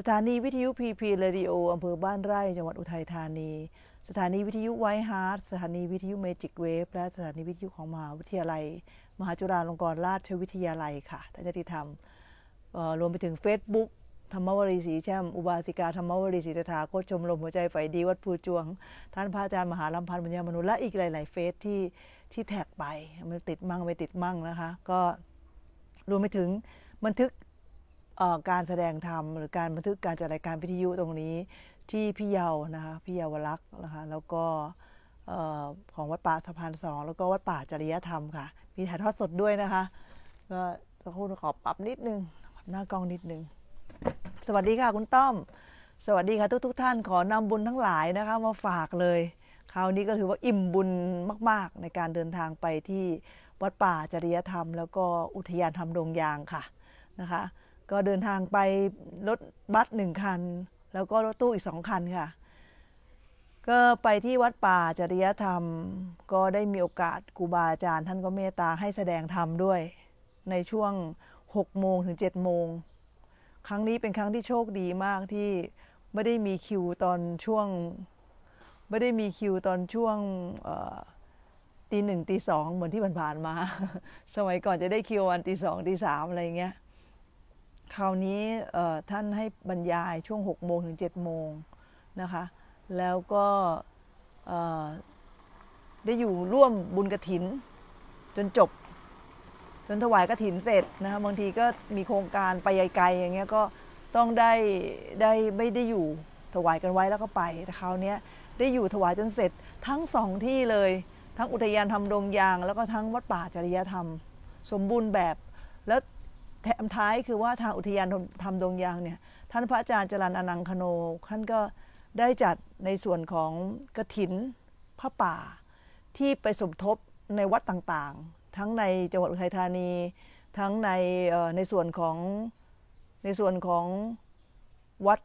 สถานีวิทยุพีพีเรดิโออำเภอบ้านไร่จังหวัดอุทัยธานี สถานีวิทยุไวท์ฮาร์ดสถานีวิทยุเมจิกเวฟและสถานีวิทยุของมหาวิทยาลัย มหาจุฬาลงกรณราชวิทยาลัยค่ะท่านติธรรมรวมไปถึง Facebook ธรรมวรีศรีแช่มอุบาสิกาธรรมวรีศรีตถาคตชมรมหัวใจฝ่ดีวัดภูจวง ท่านพระอาจารย์มหาลำพันธ์บุญญามนุษย์และอีกหลายๆเฟซที่ที่แท็กไปมันติดมั่งไม่ติดมั่งนะคะก็รวมไปถึงบันทึกการแสดงธรรมหรือการบันทึกการจัดรายการวิทยุตรงนี้ที่พี่เยาวนะคะพี่เยาวรักษ์นะคะแล้วก็ของวัดป่าสะพานสองแล้วก็วัดป่าจริยธรรมค่ะมีถ่ายทอดสดด้วยนะคะก็สักครู่ขอปรับนิดนึงหน้ากล้องนิดนึงสวัสดีค่ะ คุณต้อมสวัสดีค่ะทุกทุกท่านขอนำบุญทั้งหลายนะคะ มาฝากเลย คราวนี้ก็ถือว่าอิ่มบุญมาก ๆ ในการเดินทางไปที่วัดป่าจริยธรรม แล้วก็อุทยานธรรมดงยางค่ะนะคะก็เดินทางไปรถบัสหนึ่งคัน แล้วก็รถตู้อีกสองคันค่ะ ก็ไปที่วัดป่าจริยธรรม ก็ได้มีโอกาสครูบาอาจารย์ ท่านก็เมตตาให้แสดงธรรมด้วยในช่วง6โมงถึง7โมงครั้งนี้เป็นครั้งที่โชคดีมากที่ไม่ได้มีคิวตอนช่วงไม่ได้มีคิวตอนช่วงตีหนึ่งตีสองเหมือนที่ผ่านๆมา สมัยก่อนจะได้คิววันตีสองตีสามอะไรเงี้ยคราวนี้ท่านให้บรรยายช่วง 6 โมงถึง7โมงนะคะ แล้วก็ได้อยู่ร่วมบุญกระถิน จนจบจนถวายกระถินเสร็จนะคะบางทีก็มีโครงการไปไกลๆอย่างเงี้ยก็ต้องได้ได้ไม่ได้อยู่ถวายกันไว้แล้วก็ไปแต่คราวนี้ได้อยู่ถวายจนเสร็จทั้งสองที่เลยทั้งอุทยานธรรมดงยาง แล้วก็ทั้งวัดป่าจริยธรรม สมบูรณ์แบบแล้วแถมท้ายคือว่าทางอุทยานทำดงยางเนี่ยท่านพระอาจารย์จรันอนังคโนท่านก็ได้จัดในส่วนของกระถินพระป่า ที่ไปสมทบในวัดต่างๆ ทั้งในจังหวัดอุทัยธานีทั้งในในส่วนของ ในส่วนของวัด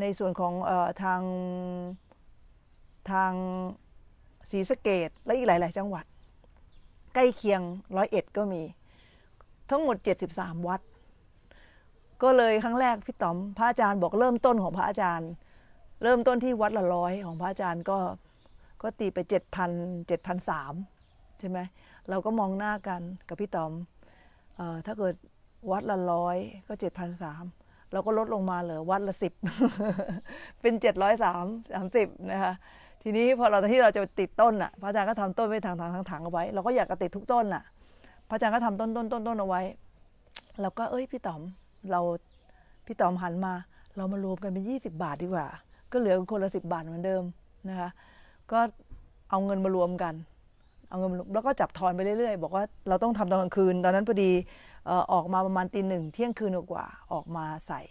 ในส่วนของทางทางศรีสะเกดและอีกหลายๆจังหวัดใกล้เคียงร้อยเอ็ดก็มีทั้งหมด 73 วัด ก็เลยครั้งแรกพี่ต๋อม พระอาจารย์บอกเริ่มต้นของพระอาจารย์เริ่มต้นที่วัดละร้อยของพระอาจารย์ก็ก็ตีไป 7,000 7,003 ใช่ไหม เราก็มองหน้ากันกับพี่ต๋อมออถ้าเกิดวัดละร้อยก็ 7,003เราก็ลดลงมาเหลือวัดละสิบเป็น 703 30 นะคะ ทีนี้พอเราที่เราจะติดต้นอ่ะ พระอาจารย์ก็ทำต้นไว้ทางทางทางถังเอาไว้ เราก็อยากจะติดทุกต้นอ่ะพระอาจารย์ก็ทำต้นต้นต้นต้นเอาไว้ เราก็เอ้ยพี่ต๋อมเราพี่ต๋อมหันมาเรามารวมกันเป็นยี่สิบาทดีกว่า ก็เหลือคนละสิบาทเหมือนเดิมนะคะก็เอาเงินมารวมกันเอาเงินแล้วก็จับทอนไปเรื่อยๆบอกว่าเราต้องทำตอนกลางคืน ตอนนั้นพอดีออกมาประมาณตีหนึ่งเที่ยงคืนกว่าออกมาใส่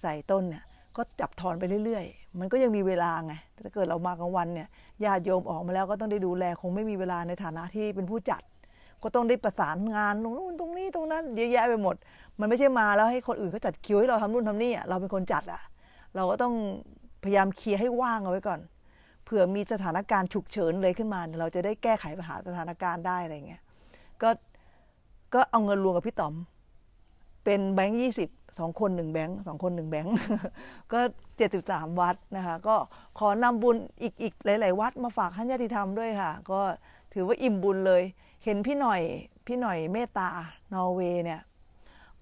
ใส่ต้นเนี่ยก็จับทอนไปเรื่อยๆ มันก็ยังมีเวลาไงถ้าเกิดเรามากลางวันเนี่ยญาติโยมออกมาแล้วก็ต้องได้ดูแลคงไม่มีเวลาในฐานะที่เป็นผู้จัดก็ต้องได้ประสานงานตรงนู้นตรงนี้ตรงนั้น เยอะแยะไปหมด มันไม่ใช่มา แล้วให้คนอื่นเขาจัดคิวให้เราทำนู่นทำนี่อ่ะเราเป็นคนจัดอ่ะ เราก็ต้องพยายามเคลียร์ให้ว่างเอาไว้ก่อน เผื่อมีสถานการณ์ฉุกเฉินเลยขึ้นมา เราจะได้แก้ไขปัญหาสถานการณ์ได้อะไรเงี้ย ก็ก็เอาเงินรวมกับพี่ต๋อม เป็นแบงค์ยี่สิบสองคนหนึ่งแบงค์สองคนหนึ่งแบงค์ ก็เจ็ดสิบสามวัดนะคะก็ขอนำบุญอีกอีกหลายๆวัดมาฝากท่านญาติธรรมด้วยค่ะ ก็ถือว่าอิ่มบุญเลยเห็นพี่หน่อยพี่หน่อยเมตตานอร์เวย์เนี่ย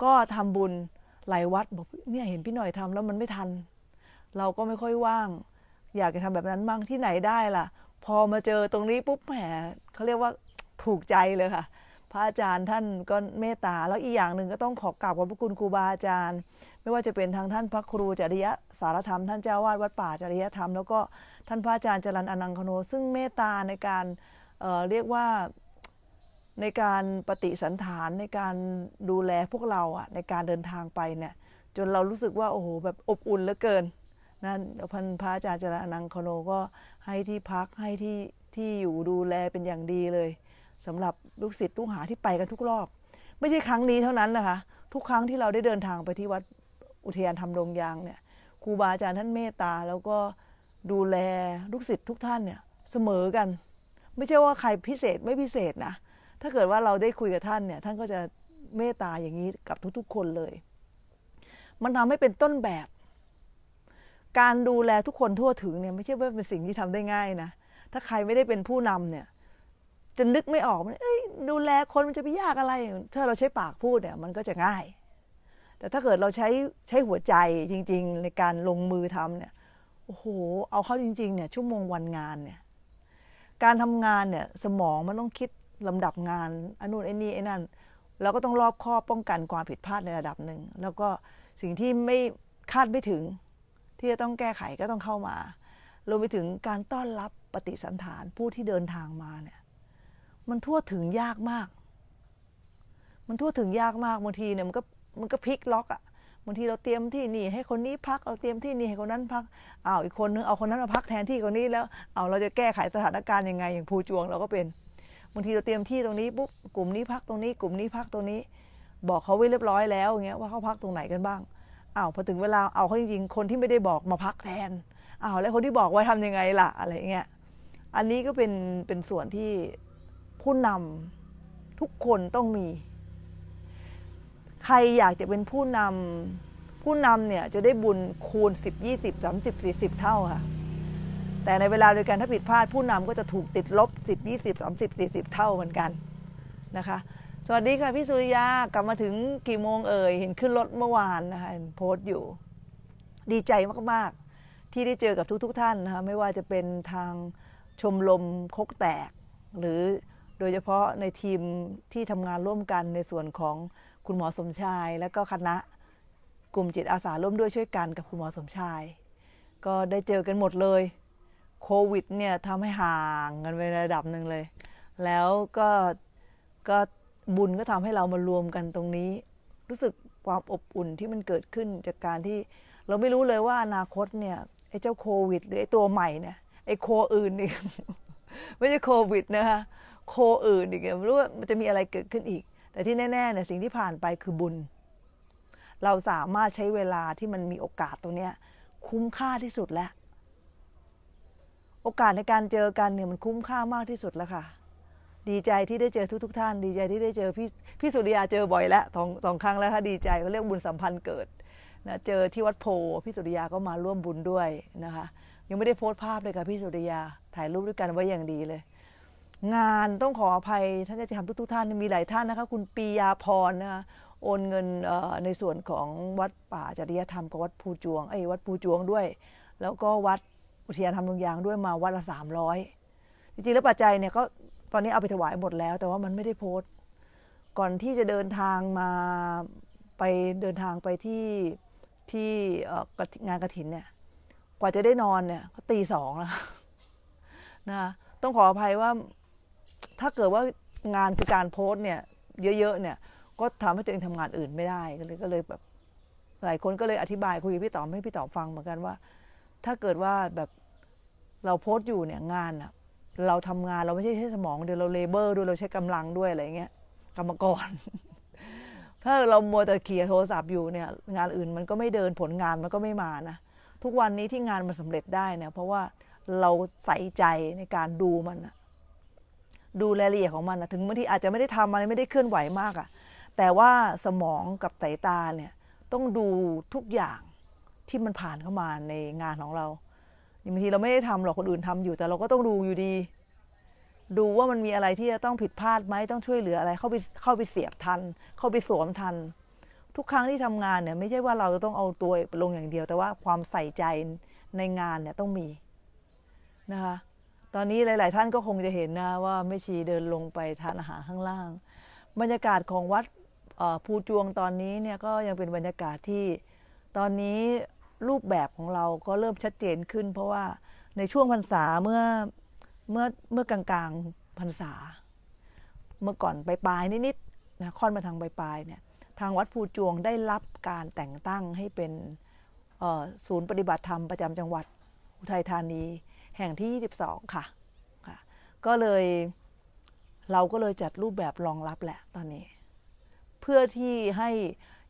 ก็ทำบุญหลายวัดบอกเนี่ยเห็นพี่หน่อยทำแล้วมันไม่ทันเราก็ไม่ค่อยว่าง อยากจะทำแบบนั้นมั่งที่ไหนได้ล่ะ พอมาเจอตรงนี้ปุ๊บแหมเขาเรียกว่าถูกใจเลยค่ะ พระอาจารย์ท่านก็เมตตาแล้วอีกอย่างหนึ่งก็ต้องขอกราบขอบพระคุณครูบาอาจารย์ไม่ว่าจะเป็นทางท่านพระครูจริยสารธรรมท่านเจ้าวาดวัดป่าจริยธรรมแล้วก็ท่านพระอาจารย์จรันอนังคโนซึ่งเมตตาในการเเรียกว่าในการปฏิสันฐานในการดูแลพวกเราอะในการเดินทางไปเนี่ยจนเรารู้สึกว่าโอ้โหแบบอบอุ่นเหลือเกินนั่นพันพระอาจารย์จรนังคโนก็ให้ที่พักให้ที่ที่อยู่ดูแลเป็นอย่างดีเลย สำหรับลูกศิษย์ลูกหาที่ไปกันทุกรอบ ไม่ใช่ครั้งนี้เท่านั้นนะคะ ทุกครั้งที่เราได้เดินทางไปที่วัดอุทยานธรรมดงยางเนี่ยครูบาอาจารย์ท่านเมตตาแล้วก็ดูแลลูกศิษย์ทุกท่านเนี่ยเสมอกัน ไม่ใช่ว่าใครพิเศษไม่พิเศษนะถ้าเกิดว่าเราได้คุยกับท่านเนี่ย ท่านก็จะเมตตาอย่างนี้กับทุก ๆ คนเลย มันทำให้เป็นต้นแบบ การดูแลทุกคนทั่วถึงเนี่ย ไม่ใช่ว่าเป็นสิ่งที่ทำได้ง่ายนะ ถ้าใครไม่ได้เป็นผู้นำเนี่ย จะนึกไม่ออกเม้ย ดูแลคนมันจะไปยากอะไร ถ้าเราใช้ปากพูดเนี่ย มันก็จะง่าย แต่ถ้าเกิดเราใช้ใช้หัวใจจริง ๆ ในการลงมือทำเนี่ย โอ้โห เอาเข้าจริง ๆ เนี่ยชั่วโมงวันงานเนี่ย การทำงานเนี่ย สมองมันต้องคิดลำดับงานอันนู่นไอ้นี่ไอ้นั่นเราก็ต้องรอบคอบป้องกันความผิดพลาดในระดับหนึ่งแล้วก็สิ่งที่ไม่คาดไม่ถึง ที่จะต้องแก้ไขก็ต้องเข้ามา รวมไปถึงการต้อนรับปฏิสันฐานผู้ที่เดินทางมาเนี่ย มันทั่วถึงยากมาก มันทั่วถึงยากมากบางทีเนี่ยมันก็มันก็พลิกล็อกอะ่ะบางทีเราเตรียมที่นี่ให้คนนี้พักเอาเตรียมที่นี่ให้คนนั้นพักเอาอีกคนนึงเอาคนนั้นมาพักแทนที่คนนี้แล้ว เอาเราจะแก้ไขสถานการณ์ยังไง อย่างภูจวงเราก็เป็นบางทีเราเตรียมที่ตรงนี้ปุ๊บกลุ่มนี้พักตรงนี้กลุ่มนี้พักตรงนี้ บอกเขาไว้เรียบร้อยแล้วอย่างเงี้ยว่าเขาพักตรงไหนกันบ้างอ้าวพอถึงเวลาเอาเขาจริงๆคนที่ไม่ได้บอกมาพักแทนอ้าวแล้วคนที่บอกไว้ทำยังไงล่ะอะไรเงี้ยอันนี้ก็เป็นเป็นส่วนที่ผู้นำทุกคนต้องมี ใครอยากจะเป็นผู้นำ ผู้นำเนี่ยจะได้บุญคูณ10 20 30 40เท่าค่ะแต่ในเวลาเดียวกันถ้าผิดพลาดผู้นำก็จะถูกติดลบ 10 20 30 40 เท่าเหมือนกันนะคะสวัสดีค่ะพี่สุริยากลับมาถึงกี่โมงเอ่ย เห็นขึ้นรถเมื่อวานนะคะโพสต์อยู่ดีใจมากๆ ที่ได้เจอกับทุก ๆทท่านนะคะไม่ว่าจะเป็นทางชมรมคกแตก หรือโดยเฉพาะในทีมที่ทำงานร่วมกันในส่วนของคุณหมอสมชาย และก็คณะกลุ่มจิตอาสาร่วมด้วยช่วยกันกับคุณหมอสมชาย ก็ได้เจอกันหมดเลยโควิดเนี่ยทำให้ห่างกันไประดับหนึ่งเลย แล้วก็ก็บุญก็ทำให้เรามารวมกันตรงนี้ รู้สึกความอบอุ่นที่มันเกิดขึ้นจากการที่ เราไม่รู้เลยว่าอนาคตเนี่ยไอ้เจ้าโควิดหรือไอ้ตัวใหม่เนี่ย ไอ้โคอื่นอีกไม่ใช่โควิดนะคะโคอื่นอีกไม่รู้ว่ามันจะมีอะไรเกิดขึ้นอีก แต่ที่แน่ๆเนี่ยสิ่งที่ผ่านไปคือบุญ เราสามารถใช้เวลาที่มันมีโอกาสตรงเนี้ยคุ้มค่าที่สุดแล้วโอกาสในการเจอกันเนี่ยมันคุ้มค่ามากที่สุดแล้วค่ะ ดีใจที่ได้เจอทุกทท่าน ดีใจที่ได้เจอพี่พี่สุริยาเจอบ่อยแล้วสองสองครั้งแล้วค่ะดีใจเขาเรียกบุญสัมพันธ์เกิดนะเจอที่วัดโพพี่สุริยาก็มาร่วมบุญด้วยนะคะยังไม่ได้โพสต์ภาพเลยค่ะพี่สุริยาถ่ายรูปด้วยกันไว้อย่างดีเลย งานต้องขออภัยท่านจาทำทุกทุกท่านมีหลายท่านนะคะคุณปียาพรนะคะโอนเงินในส่วนของวัดป่าจริยธรรมกับวัดภูจวงไอ้วัดภูจวงด้วย แล้วก็วัดอุทยานทำลงยางด้วยมาวันละสามร้อยจริงๆแล้วปัจจัยเนี่ยก็ตอนนี้เอาไปถวายหมดแล้ว แต่ว่ามันไม่ได้โพสต์ ก่อนที่จะเดินทางมาไปเดินทางไปที่ที่งานกระถินเนี่ย กว่าจะได้นอนเนี่ย ก็ตีสองแล้วนะต้องขออภัยว่าถ้าเกิดว่างานคือการโพสต์เนี่ย เยอะๆเนี่ย ก็ทำให้ตัวเองทำงานอื่นไม่ได้ก็เลยก็เลยแบบหลายคนก็เลยอธิบายคุยกับพี่ต๋อมให้พี่ต๋อมฟังเหมือนกันว่า ถ้าเกิดว่าแบบเราโพสต์อยู่เนี่ยงานอะเราทำงานเราไม่ใช่ใช้สมอง เดี๋ยวเราเลเบอร์ด้วยเราใช้กำลังด้วยอะไรเงี้ยกรรมกรถ้าเรามัวแต่เขี่ยโทรศัพท์อยู่เนี่ย งานอื่นมันก็ไม่เดินผลงานมันก็ไม่มานะ ทุกวันนี้ที่งานมันสำเร็จได้เนี่ย เพราะว่าเราใส่ใจในการดูมันนะดูรายละเอียดของมันนะถึงบางทีอาจจะไม่ได้ทำอะไรไม่ได้เคลื่อนไหวมากอ่ะ แต่ว่าสมองกับสายตาเนี่ย ต้องดูทุกอย่างที่มันผ่านเข้ามาในงานของเราบางทีเราไม่ได้ทำหรอกคนอื่นทำอยู่แต่เราก็ต้องดูอยู่ดี ดูว่ามันมีอะไรที่จะต้องผิดพลาดไหมต้องช่วยเหลืออะไร เข้าไปเข้าไปเสียบทัน เข้าไปสวมทัน ทุกครั้งที่ทำงานเนี่ย ไม่ใช่ว่าเราจะต้องเอาตัวลงอย่างเดียว แต่ว่าความใส่ใจในงานเนี่ยต้องมีนะคะตอนนี้หลาย ๆ ท่านก็คงจะเห็นนะ ว่าแม่ชีเดินลงไปทานอาหารข้างล่าง บรรยากาศของวัดภูจวงตอนนี้เนี่ยก็ยังเป็นบรรยากาศที่ตอนนี้รูปแบบของเราก็เริ่มชัดเจนขึ้นเพราะว่าในช่วงพรรษาเมื่อเมื่อเมื่อกลางๆพรรษา เมื่อก่อนปลายๆนิดๆนะค่อนมาทางปลายๆเนี่ยทางวัดภูจวงได้รับการแต่งตั้งให้เป็น ศูนย์ปฏิบัติธรรมประจำจังหวัดอุทัยธานี แห่งที่ 22 ค่ะค่ะ ก็เลยเราก็เลยจัดรูปแบบรองรับแหละตอนนี้ เพื่อที่ให้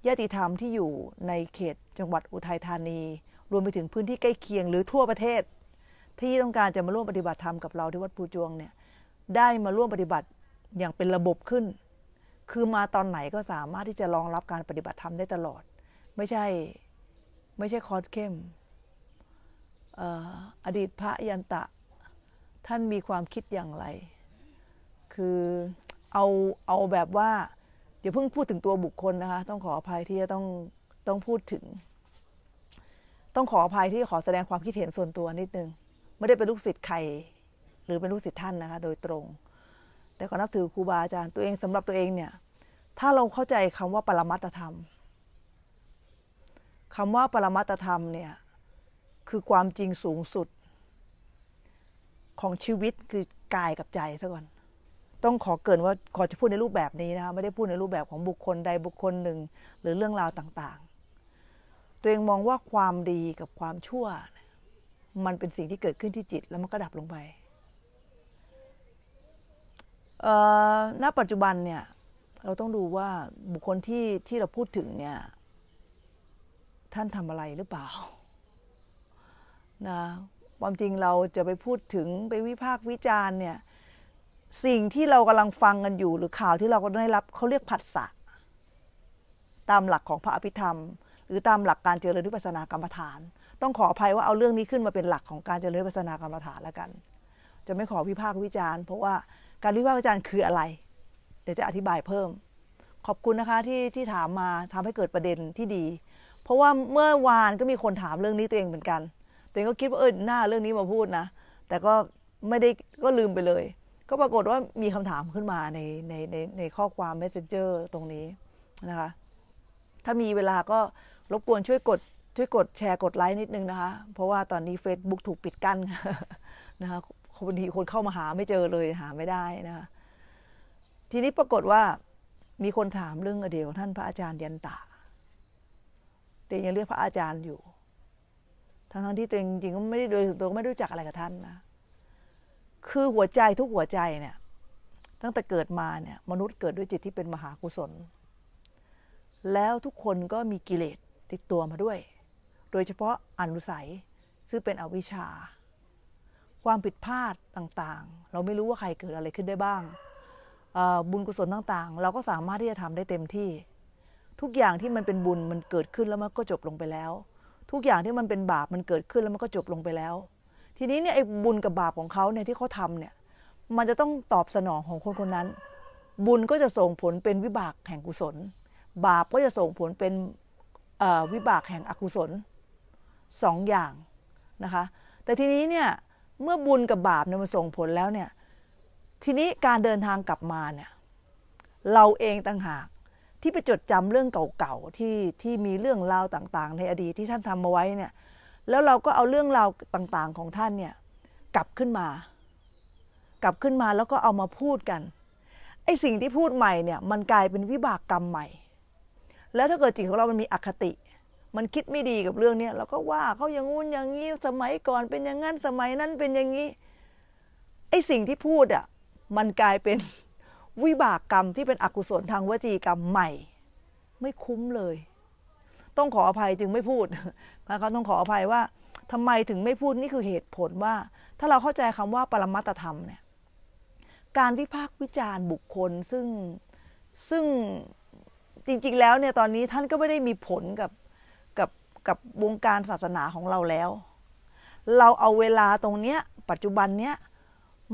ญาติธรรมที่อยู่ในเขตจังหวัดอุทัยธานี รวมไปถึงพื้นที่ใกล้เคียงหรือทั่วประเทศ ที่ต้องการจะมาร่วมปฏิบัติธรรมกับเราที่วัดปูจวงเนี่ย ได้มาร่วมปฏิบัติอย่างเป็นระบบขึ้น คือมาตอนไหนก็สามารถที่จะรองรับการปฏิบัติธรรมได้ตลอด ไม่ใช่ไม่ใช่คอร์สเข้มอดีตพระยันตะ ท่านมีความคิดอย่างไร คือเอาเอาแบบว่าเดี๋ยวเพิ่งพูดถึงตัวบุคคลนะคะ ต้องขออภัยที่จะต้องต้องพูดถึง ต้องขออภัยที่ขอแสดงความคิดเห็นส่วนตัวนิดนึง ไม่ได้เป็นลูกศิษย์ใคร หรือเป็นลูกศิษย์ท่านนะคะโดยตรง แต่ก็นับถือครูบาอาจารย์ตัวเองสำหรับตัวเองเนี่ย ถ้าเราเข้าใจคำว่าปรมัตธรรม คำว่าปรมัตธรรมเนี่ย คือความจริงสูงสุด ของชีวิตคือกายกับใจซะก่อนต้องขอเกินว่าขอจะพูดในรูปแบบนี้นะคะไม่ได้พูดในรูปแบบของบุคคลใดบุคคลหนึ่งหรือเรื่องราวต่างๆ ตัวเองมองว่าความดีกับความชั่ว มันเป็นสิ่งที่เกิดขึ้นที่จิตแล้วมันก็ดับลงไปณปัจจุบันเนี่ย เราต้องดูว่าบุคคลที่ที่เราพูดถึงเนี่ย ท่านทำอะไรหรือเปล่านะความจริงเราจะไปพูดถึงไปวิพากษ์วิจารณ์เนี่ยสิ่งที่เรากำลังฟังกันอยู่หรือข่าวที่เราก็ได้รับเขาเรียกผัสสะตามหลักของพระอภิธรรม หรือตามหลักการเจริญวิปัสสนากรรมฐาน ต้องขออภัยว่าเอาเรื่องนี้ขึ้นมาเป็นหลักของการเจริญวิปัสสนากรรมฐานแล้วกัน จะไม่ขอวิพากษ์วิจารณ์ เพราะว่าการวิพากษ์วิจารณ์คืออะไร เดี๋ยวจะอธิบายเพิ่ม ขอบคุณนะคะที่ที่ถามมาทำให้เกิดประเด็นที่ดี เพราะว่าเมื่อวานก็มีคนถามเรื่องนี้ตัวเองเหมือนกันตัวเองก็คิดว่าเออหน้าเรื่องนี้มาพูดนะ แต่ก็ไม่ได้ก็ลืมไปเลยก็ปรากฏว่ามีคำถามขึ้นมาในในในในข้อความ Messenger ตรงนี้นะคะ ถ้ามีเวลาก็รบกวนช่วยกด ช่วยกดแชร์กดไลค์นิดนึงนะคะ เพราะว่าตอนนี้ Facebook ถูกปิดกั้นนะคะบางทีคนเข้ามาหาไม่เจอเลยหาไม่ได้นะคะ ทีนี้ปรากฏว่า มีคนถามเรื่องอดีตท่านพระอาจารย์ยันตาเตยยังเรียกพระอาจารย์อยู่ ทั้งทั้งที่ตัวเองจริงๆก็ไม่ได้โดยส่วนตัวไม่รู้จักอะไรกับท่านนะคือหัวใจทุกหัวใจเนี่ย ตั้งแต่เกิดมาเนี่ยมนุษย์เกิดด้วยจิตที่เป็นมหากุศล แล้วทุกคนก็มีกิเลสติดตัวมาด้วย โดยเฉพาะอนุสัยซึ่งเป็นอวิชชา ความผิดพลาดต่างๆ เราไม่รู้ว่าใครเกิดอะไรขึ้นได้บ้าง บุญกุศลต่างๆ เราก็สามารถที่จะทำได้เต็มที่ ทุกอย่างที่มันเป็นบุญมันเกิดขึ้นแล้วมันก็จบลงไปแล้ว ทุกอย่างที่มันเป็นบาปมันเกิดขึ้นแล้วมันก็จบลงไปแล้วทีนี้เนี่ยไอ้บุญกับบาปของเขาเนี่ยที่เขาทำเนี่ยมันจะต้องตอบสนองของคนคนนั้น บุญก็จะส่งผลเป็นวิบากแห่งกุศลบาปก็จะส่งผลเป็นวิบากแห่งอกุศลสองอย่างนะคะ แต่ทีนี้เนี่ยเมื่อบุญกับบาปเนี่ยมันส่งผลแล้วเนี่ยทีนี้การเดินทางกลับมาเนี่ยเราเองต่างหากที่ไปจดจำเรื่องเก่าๆที่ที่มีเรื่องราวต่างๆ ในอดีตที่ท่านทำมาไว้เนี่ยแล้วเราก็เอาเรื่องราวต่างๆ ของท่านเนี่ย กลับขึ้นมา กลับขึ้นมาแล้วก็เอามาพูดกัน ไอ้สิ่งที่พูดใหม่เนี่ย มันกลายเป็นวิบากกรรมใหม่ แล้วถ้าเกิดจิตของเรา มันมีอคติ มันคิดไม่ดีกับเรื่องเนี้ยเราก็ว่าเขาอย่างงู้นอย่างนี้ สมัยก่อนเป็นอย่างงั้น สมัยนั้นเป็นอย่างนี้ ไอ้สิ่งที่พูดอ่ะ มันกลายเป็นวิบากกรรมที่เป็นอกุศลทางวจีกรรมใหม่ ไม่คุ้มเลยต้องขออภัยจึงไม่พูดนะคะต้องขออภัยว่า ทำไมถึงไม่พูดนี่คือเหตุผลว่า ถ้าเราเข้าใจคำว่าปรมัตธรรมเนี่ยการวิพากษ์วิจารณ์บุคคลซึ่งซึ่งจริงๆแล้วเนี่ย ตอนนี้ท่านก็ไม่ได้มีผลกับกับกับวงการศาสนาของเราแล้ว เราเอาเวลาตรงเนี้ย ปัจจุบันเนี้ย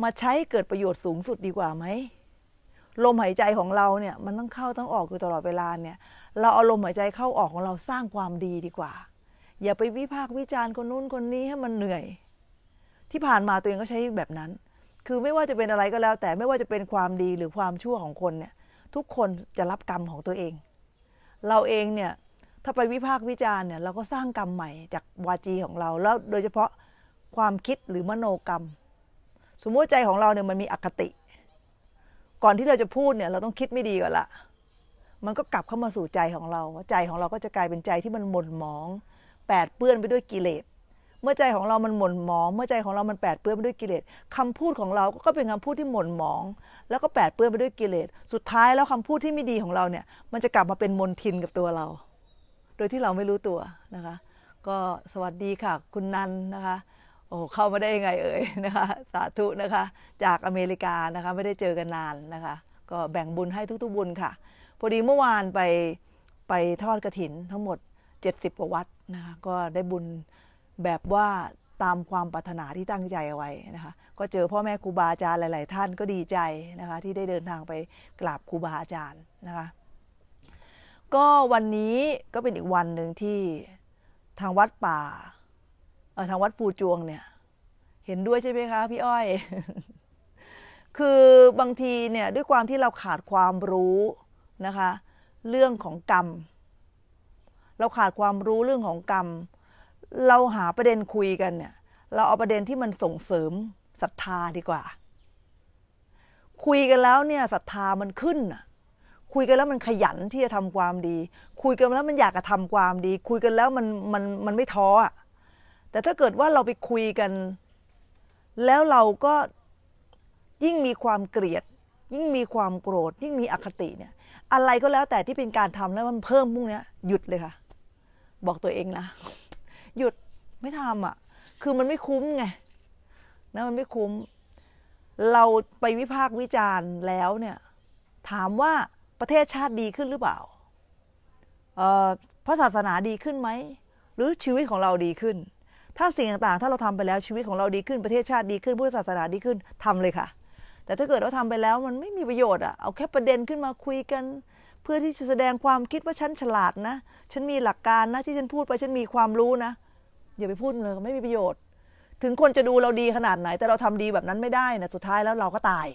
มาใช้เกิดประโยชน์สูงสุดดีกว่าไหมลมหายใจของเราเนี่ย มันต้องเข้าต้องออกอยู่ตลอดเวลาเนี่ยเราเอาลมหายใจเข้าออกของเราสร้างความดีดีกว่า อย่าไปวิพากษ์วิจารณ์คนนู้นคนนี้ให้มันเหนื่อย ที่ผ่านมาตัวเองก็ใช้แบบนั้น คือไม่ว่าจะเป็นอะไรก็แล้ว แต่ไม่ว่าจะเป็นความดีหรือความชั่วของคนเนี่ยทุกคนจะรับกรรมของตัวเอง เราเองเนี่ยถ้าไปวิพากษ์วิจารณ์เนี่ยเราก็สร้างกรรมใหม่จากวาจีของเราแล้วโดยเฉพาะความคิดหรือมโนกรรม สมมติใจของเราเนี่ยมันมีอคติ ก่อนที่เราจะพูดเนี่ยเราต้องคิดไม่ดีก่อนละมันก็กลับเข้ามาสู่ใจของเรา ใจของเราก็จะกลายเป็นใจที่มันหม่นหมอง แปดเปื้อนไปด้วยกิเลส เมื่อใจของเรามันหม่นหมอง เมื่อใจของเรามันแปดเปื้อนไปด้วยกิเลสคำพูดของเราก็เป็นคำพูดที่หม่นหมอง แล้วก็แปดเปื้อนไปด้วยกิเลส สุดท้ายแล้วคำพูดที่ไม่ดีของเราเนี่ย มันจะกลับมาเป็นมนทินกับตัวเรา โดยที่เราไม่รู้ตัวนะคะ ก็สวัสดีค่ะ คุณนันนะคะ โอ้เข้ามาได้ยังไงเอ่ยนะคะ สาธุนะคะ จากอเมริกานะคะ ไม่ได้เจอกันนานนะคะ ก็แบ่งบุญให้ทุกๆบุญค่ะพอดีเมื่อวานไปไปทอดกระถินทั้งหมด70กว่าวัดนะคะก็ได้บุญแบบว่าตามความปรารถนาที่ตั้งใจเอาไว้นะคะ ก็เจอพ่อแม่ครูบาอาจารย์หลาย ๆ ท่านก็ดีใจนะคะ ที่ได้เดินทางไปกราบครูบาอาจารย์นะคะ ก็วันนี้ก็เป็นอีกวันหนึ่งที่ทางวัดป่าทางวัดปูจวงเนี่ย เห็นด้วยใช่ไหมคะพี่อ้อย คือบางทีเนี่ยด้วยความที่เราขาดความรู้นะคะเรื่องของกรรม เราขาดความรู้เรื่องของกรรม เราหาประเด็นคุยกันเนี่ย เราเอาประเด็นที่มันส่งเสริมศรัทธาดีกว่า คุยกันแล้วเนี่ยศรัทธามันขึ้นะคุยกันแล้วมันขยันที่จะทำความดี คุยกันแล้วมันอยากจะทำความดี คุยกันแล้วมันมันมันไม่ท้อ แต่ถ้าเกิดว่าเราไปคุยกัน แล้วเราก็ยิ่งมีความเกลียด ยิ่งมีความโกรธยิ่งมีอคติเนี่ยอะไรก็แล้วแต่ที่เป็นการทำแล้วมันเพิ่มพวกนี้หยุดเลยค่ะบอกตัวเองนะ หยุดไม่ทำอ่ะ คือมันไม่คุ้มไงนะมันไม่คุ้ม เราไปวิพากษ์วิจารณ์แล้วเนี่ย ถามว่าประเทศชาติดีขึ้นหรือเปล่าเพระศาสนาดีขึ้นไหมหรือชีวิตของเราดีขึ้น ถ้าสิ่งต่างๆ ถ้าเราทำไปแล้วชีวิตของเราดีขึ้น ประเทศชาติดีขึ้นพุทธศาสนาดีขึ้นทำเลยค่ะแต่ถ้าเกิดเราทำไปแล้วมันไม่มีประโยชน์อะเอาแค่ประเด็นขึ้นมาคุยกัน เพื่อที่จะแสดงความคิดว่าฉันฉลาดนะ ฉันมีหลักการนะที่ฉันพูดไปฉันมีความรู้นะ อย่าไปพูดเลยไม่มีประโยชน์ ถึงคนจะดูเราดีขนาดไหน แต่เราทำดีแบบนั้นไม่ได้นะสุดท้ายแล้วเราก็ตาย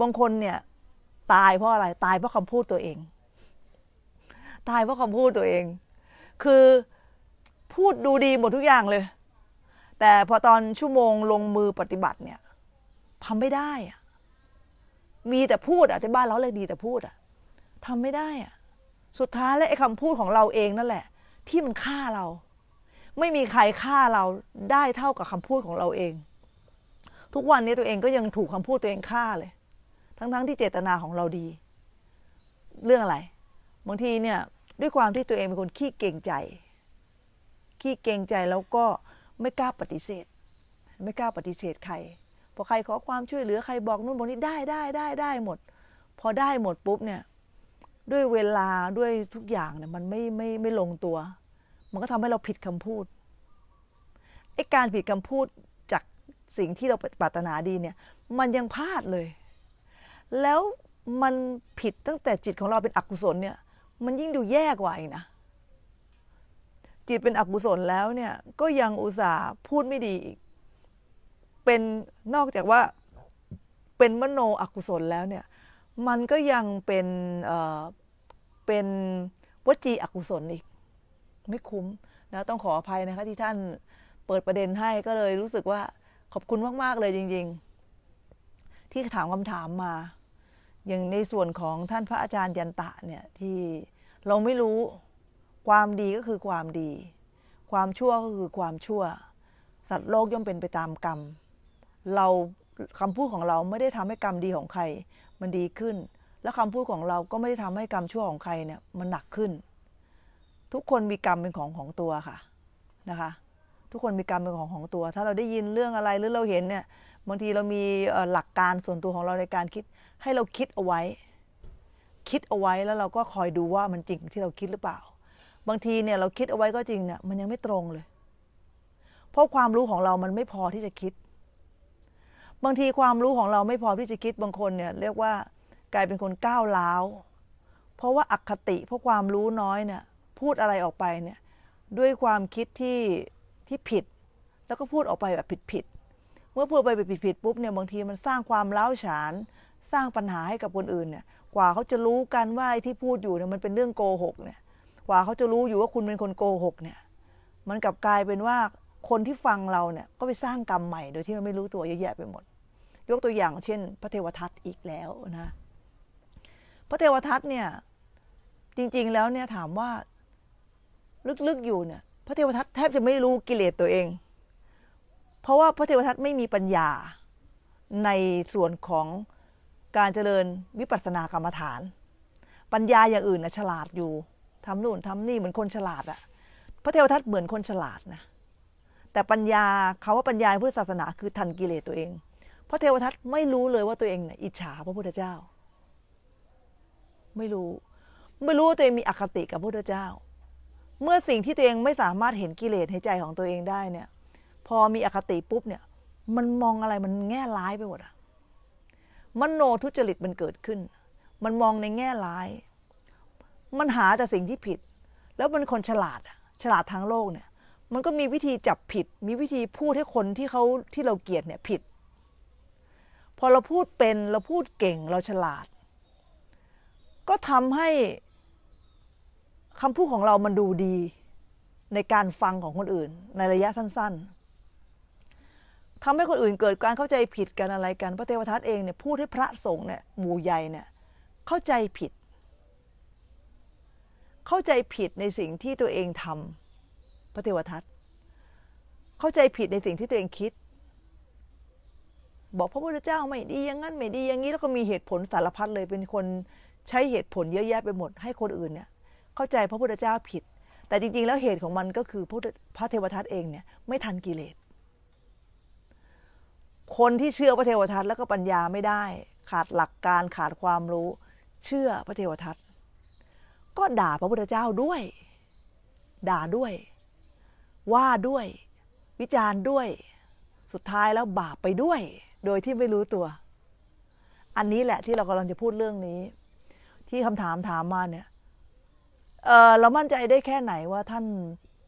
บางคนเนี่ยตายเพราะอะไรตายเพราะคำพูดตัวเอง ตายเพราะคำพูดตัวเอง คือพูดดูดีหมดทุกอย่างเลย แต่พอตอนชั่วโมงลงมือปฏิบัติเนี่ยทำไม่ได้อะ มีแต่พูดอ่ะที่บ้านเราเลยดีแต่พูดอ่ะทำไม่ได้อ่ะ สุดท้ายแล้ว ไอ้คำพูดของเราเองนั่นแหละ ที่มันฆ่าเรา ไม่มีใครฆ่าเราได้เท่ากับคำพูดของเราเอง ทุกวันนี้ตัวเองก็ยังถูกคำพูดตัวเองฆ่าเลย ทั้งๆทที่เจตนาของเราดี เรื่องอะไร บางทีเนี่ยด้วยความที่ตัวเองเป็นคนขี้เก่งใจ ขี้เก่งใจแล้วก็ไม่กล้าปฏิเสธ ไม่กล้าปฏิเสธใครพอใครขอความช่วยเหลือใครบอกนู่นบอกนี้ได้ได้ได้ได้หมด พอได้หมดปุ๊บเนี่ย ด้วยเวลาด้วยทุกอย่างเนี่ย มันไม่ไม่ไม่ลงตัว มันก็ทำให้เราผิดคำพูดไอ้การผิดคำพูดจากสิ่งที่เราปรารถนาดีเนี่ย มันยังพลาดเลย แล้วมันผิดตั้งแต่จิตของเราเป็นอกุศลเนี่ย มันยิ่งดูแย่กว่าอีกนะจิตเป็นอกุศลแล้วเนี่ยก็ยังอุตส่าห์พูดไม่ดีอีกเป็นนอกจากว่าเป็นมโนอกุศลแล้วเนี่ยมันก็ยังเป็นเป็นวจีอกุศลอีก ไม่คุ้มนะต้องขออภัยนะคะที่ท่านเปิดประเด็นให้ก็เลยรู้สึกว่าขอบคุณมากๆเลยจริง ๆ ที่ถามคำถามมาอย่างในส่วนของท่านพระอาจารย์ยันตะเนี่ยที่เราไม่รู้ความดีก็คือความดี ความชั่วก็คือความชั่ว สัตว์โลกย่อมเป็นไปตามกรรมเราคำพูดของเราไม่ได้ทำให้กรรมดีของใครมันดีขึ้น และคำพูดของเราก็ไม่ได้ทำให้กรรมชั่วของใครเนี่ยมันหนักขึ้น ทุกคนมีกรรมเป็นของของตัวค่ะนะคะ ทุกคนมีกรรมเป็นของของตัว ถ้าเราได้ยินเรื่องอะไรหรือเราเห็นเนี่ย บางทีเรามีหลักการส่วนตัวของเราในการคิด ให้เราคิดเอาไว้ คิดเอาไว้แล้วเราก็คอยดูว่ามันจริงที่เราคิดหรือเปล่า บางทีเนี่ยเราคิดเอาไว้ก็จริงเนี่ยมันยังไม่ตรงเลย เพราะความรู้ของเรา มันไม่พอที่จะคิดบางทีความรู้ของเราไม่พอที่จะคิดบางคนเนี่ยเรียกว่ากลายเป็นคนก้าวร้าวเพราะว่าอักคติเพราะความรู้น้อยเนี่ยพูดอะไรออกไปเนี่ยด้วยความคิดที่ที่ผิดแล้วก็พูดออกไปแบบผิดผิด เมื่อพูดไปแบบผิดดปุ๊บเนี่ยบางทีมันสร้างความเล้าฉานสร้างปัญหาให้กับคนอื่นเนี่ยกว่าเขาจะรู้กันว่าไอ้ที่พูดอยู่เนี่ยมันเป็นเรื่องโกหกเนี่ยกว่าเขาจะรู้อยู่ว่าคุณเป็นคนโกหกเนี่ยมันกลับกลายเป็นว่าคนที่ฟังเราเนี่ยก็ไปสร้างกรรมใหม่โดยที่มันไม่รู้ตัวเยอะแยะไปหมดยกตัวอย่างเช่นพระเทวทัตอีกแล้วนะพระเทวทัตเนี่ยจริงๆแล้วเนี่ยถามว่าลึกๆอยู่เนี่ยพระเทวทัตแทบจะไม่รู้กิเลสตัวเอง เพราะว่าพระเทวทัตไม่มีปัญญาในส่วนของการเจริญวิปัสสนากรรมฐาน ปัญญาอย่างอื่นนะฉลาดอยู่ทำนู่นทำนี่เหมือนคนฉลาดอะพระเทวทัตเหมือนคนฉลาดนะ แต่ปัญญาเขาว่าปัญญาเพื่อศาสนา คือทันกิเลสตัวเองพระเทวทัตไม่รู้เลยว่าตัวเองอิจฉาพระพุทธเจ้า ไม่รู้ ไม่รู้ว่าตัวเองมีอคติกับพระพุทธเจ้า เมื่อสิ่งที่ตัวเองไม่สามารถเห็นกิเลสในใจของตัวเองได้เนี่ย พอมีอคติปุ๊บเนี่ย มันมองอะไรมันแง่ร้ายไปหมดอะมันโนทุจริตมันเกิดขึ้น มันมองในแง่ร้าย มันหาแต่สิ่งที่ผิด แล้วมันคนฉลาด ฉลาดทางโลกเนี่ย มันก็มีวิธีจับผิด มีวิธีพูดให้คนที่เขาที่เราเกลียดเนี่ยผิดพอเราพูดเป็นเราพูดเก่งเราฉลาด ก็ทำให้คำพูดของเรามันดูดี ในการฟังของคนอื่นในระยะสั้นๆทำให้คนอื่นเกิดการเข้าใจผิดกันอะไรกันพระเทวทัตเองเนี่ยพูดให้พระสงฆ์เนี่ยหมู่ใหญ่เนี่ยเข้าใจผิด เข้าใจผิดในสิ่งที่ตัวเองทำพระเทวทัตเข้าใจผิดในสิ่งที่ตัวเองคิดบอกพระพุทธเจ้าไม่ดีอย่างนั้นไม่ดีอย่างนี้แล้วก็มีเหตุผลสารพัดเลย เป็นคนใช้เหตุผลเยอะแยะไปหมด ให้คนอื่นเนี่ยเข้าใจพระพุทธเจ้าผิด แต่จริงๆ แล้วเหตุของมันก็คือพระเทวทัตเองเนี่ย ไม่ทันกิเลสคนที่เชื่อพระเทวทัตแล้วก็ปัญญาไม่ได้ ขาดหลักการขาดความรู้เชื่อพระเทวทัตก็ด่าพระพุทธเจ้าด้วย ด่าด้วยว่าด้วยวิจารณ์ด้วยสุดท้ายแล้วบาปไปด้วยโดยที่ไม่รู้ตัว อันนี้แหละที่เรากำลังจะพูดเรื่องนี้ ที่คำถามถามมาเนี่ยเเรามั่นใจได้แค่ไหนว่าท่าน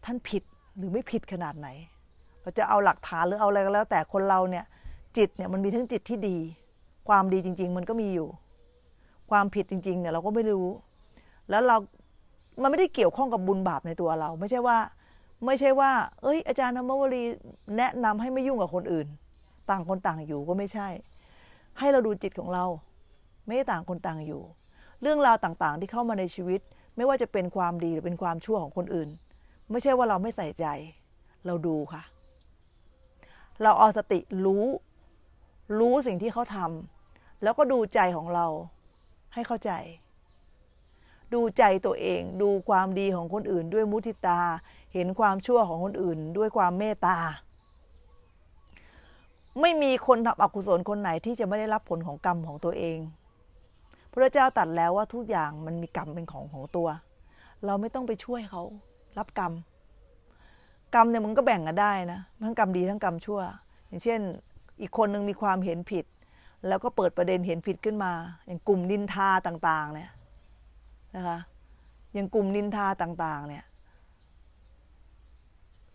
ท่านผิดหรือไม่ผิดขนาดไหน เราจะเอาหลักฐานหรือเอาอะไรก็แล้วแต่คนเราเนี่ย จิตเนี่ยมันมีทั้งจิตที่ดี ความดีจริง ๆ มันก็มีอยู่ ความผิดจริง ๆ เนี่ยเราก็ไม่รู้ แล้วเรา มันไม่ได้เกี่ยวข้องกับบุญบาปในตัวเรา ไม่ใช่ว่า ไม่ใช่ว่า เอ้ย อาจารย์ธรรมวรีแนะนำให้ไม่ยุ่งกับคนอื่นต่างคนต่างอยู่ก็ไม่ใช่ ให้เราดูจิตของเรา ไม่ต่างคนต่างอยู่ เรื่องราวต่างๆ ที่เข้ามาในชีวิต ไม่ว่าจะเป็นความดีหรือเป็นความชั่วของคนอื่น ไม่ใช่ว่าเราไม่ใส่ใจ เราดูค่ะ เราเอาสติรู้ รู้สิ่งที่เขาทำแล้วก็ดูใจของเราให้เข้าใจ ดูใจตัวเอง ดูความดีของคนอื่นด้วยมุทิตา เห็นความชั่วของคนอื่น ด้วยความเมตตาไม่มีคนทำอกุศลคนไหน ที่จะไม่ได้รับผลของกรรมของตัวเอง พระเจ้าตัดแล้วว่าทุกอย่างมันมีกรรมเป็นของของตัว เราไม่ต้องไปช่วยเขารับกรรม กรรมเนี่ยมันก็แบ่งกันได้นะทั้งกรรมดีทั้งกรรมชั่ว อย่างเช่น อีกคนนึงมีความเห็นผิด แล้วก็เปิดประเด็นเห็นผิดขึ้นมา อย่างกลุ่มนินทาต่างๆ เนี่ยนะคะอย่างกลุ่มนินทาต่างๆเนี่ย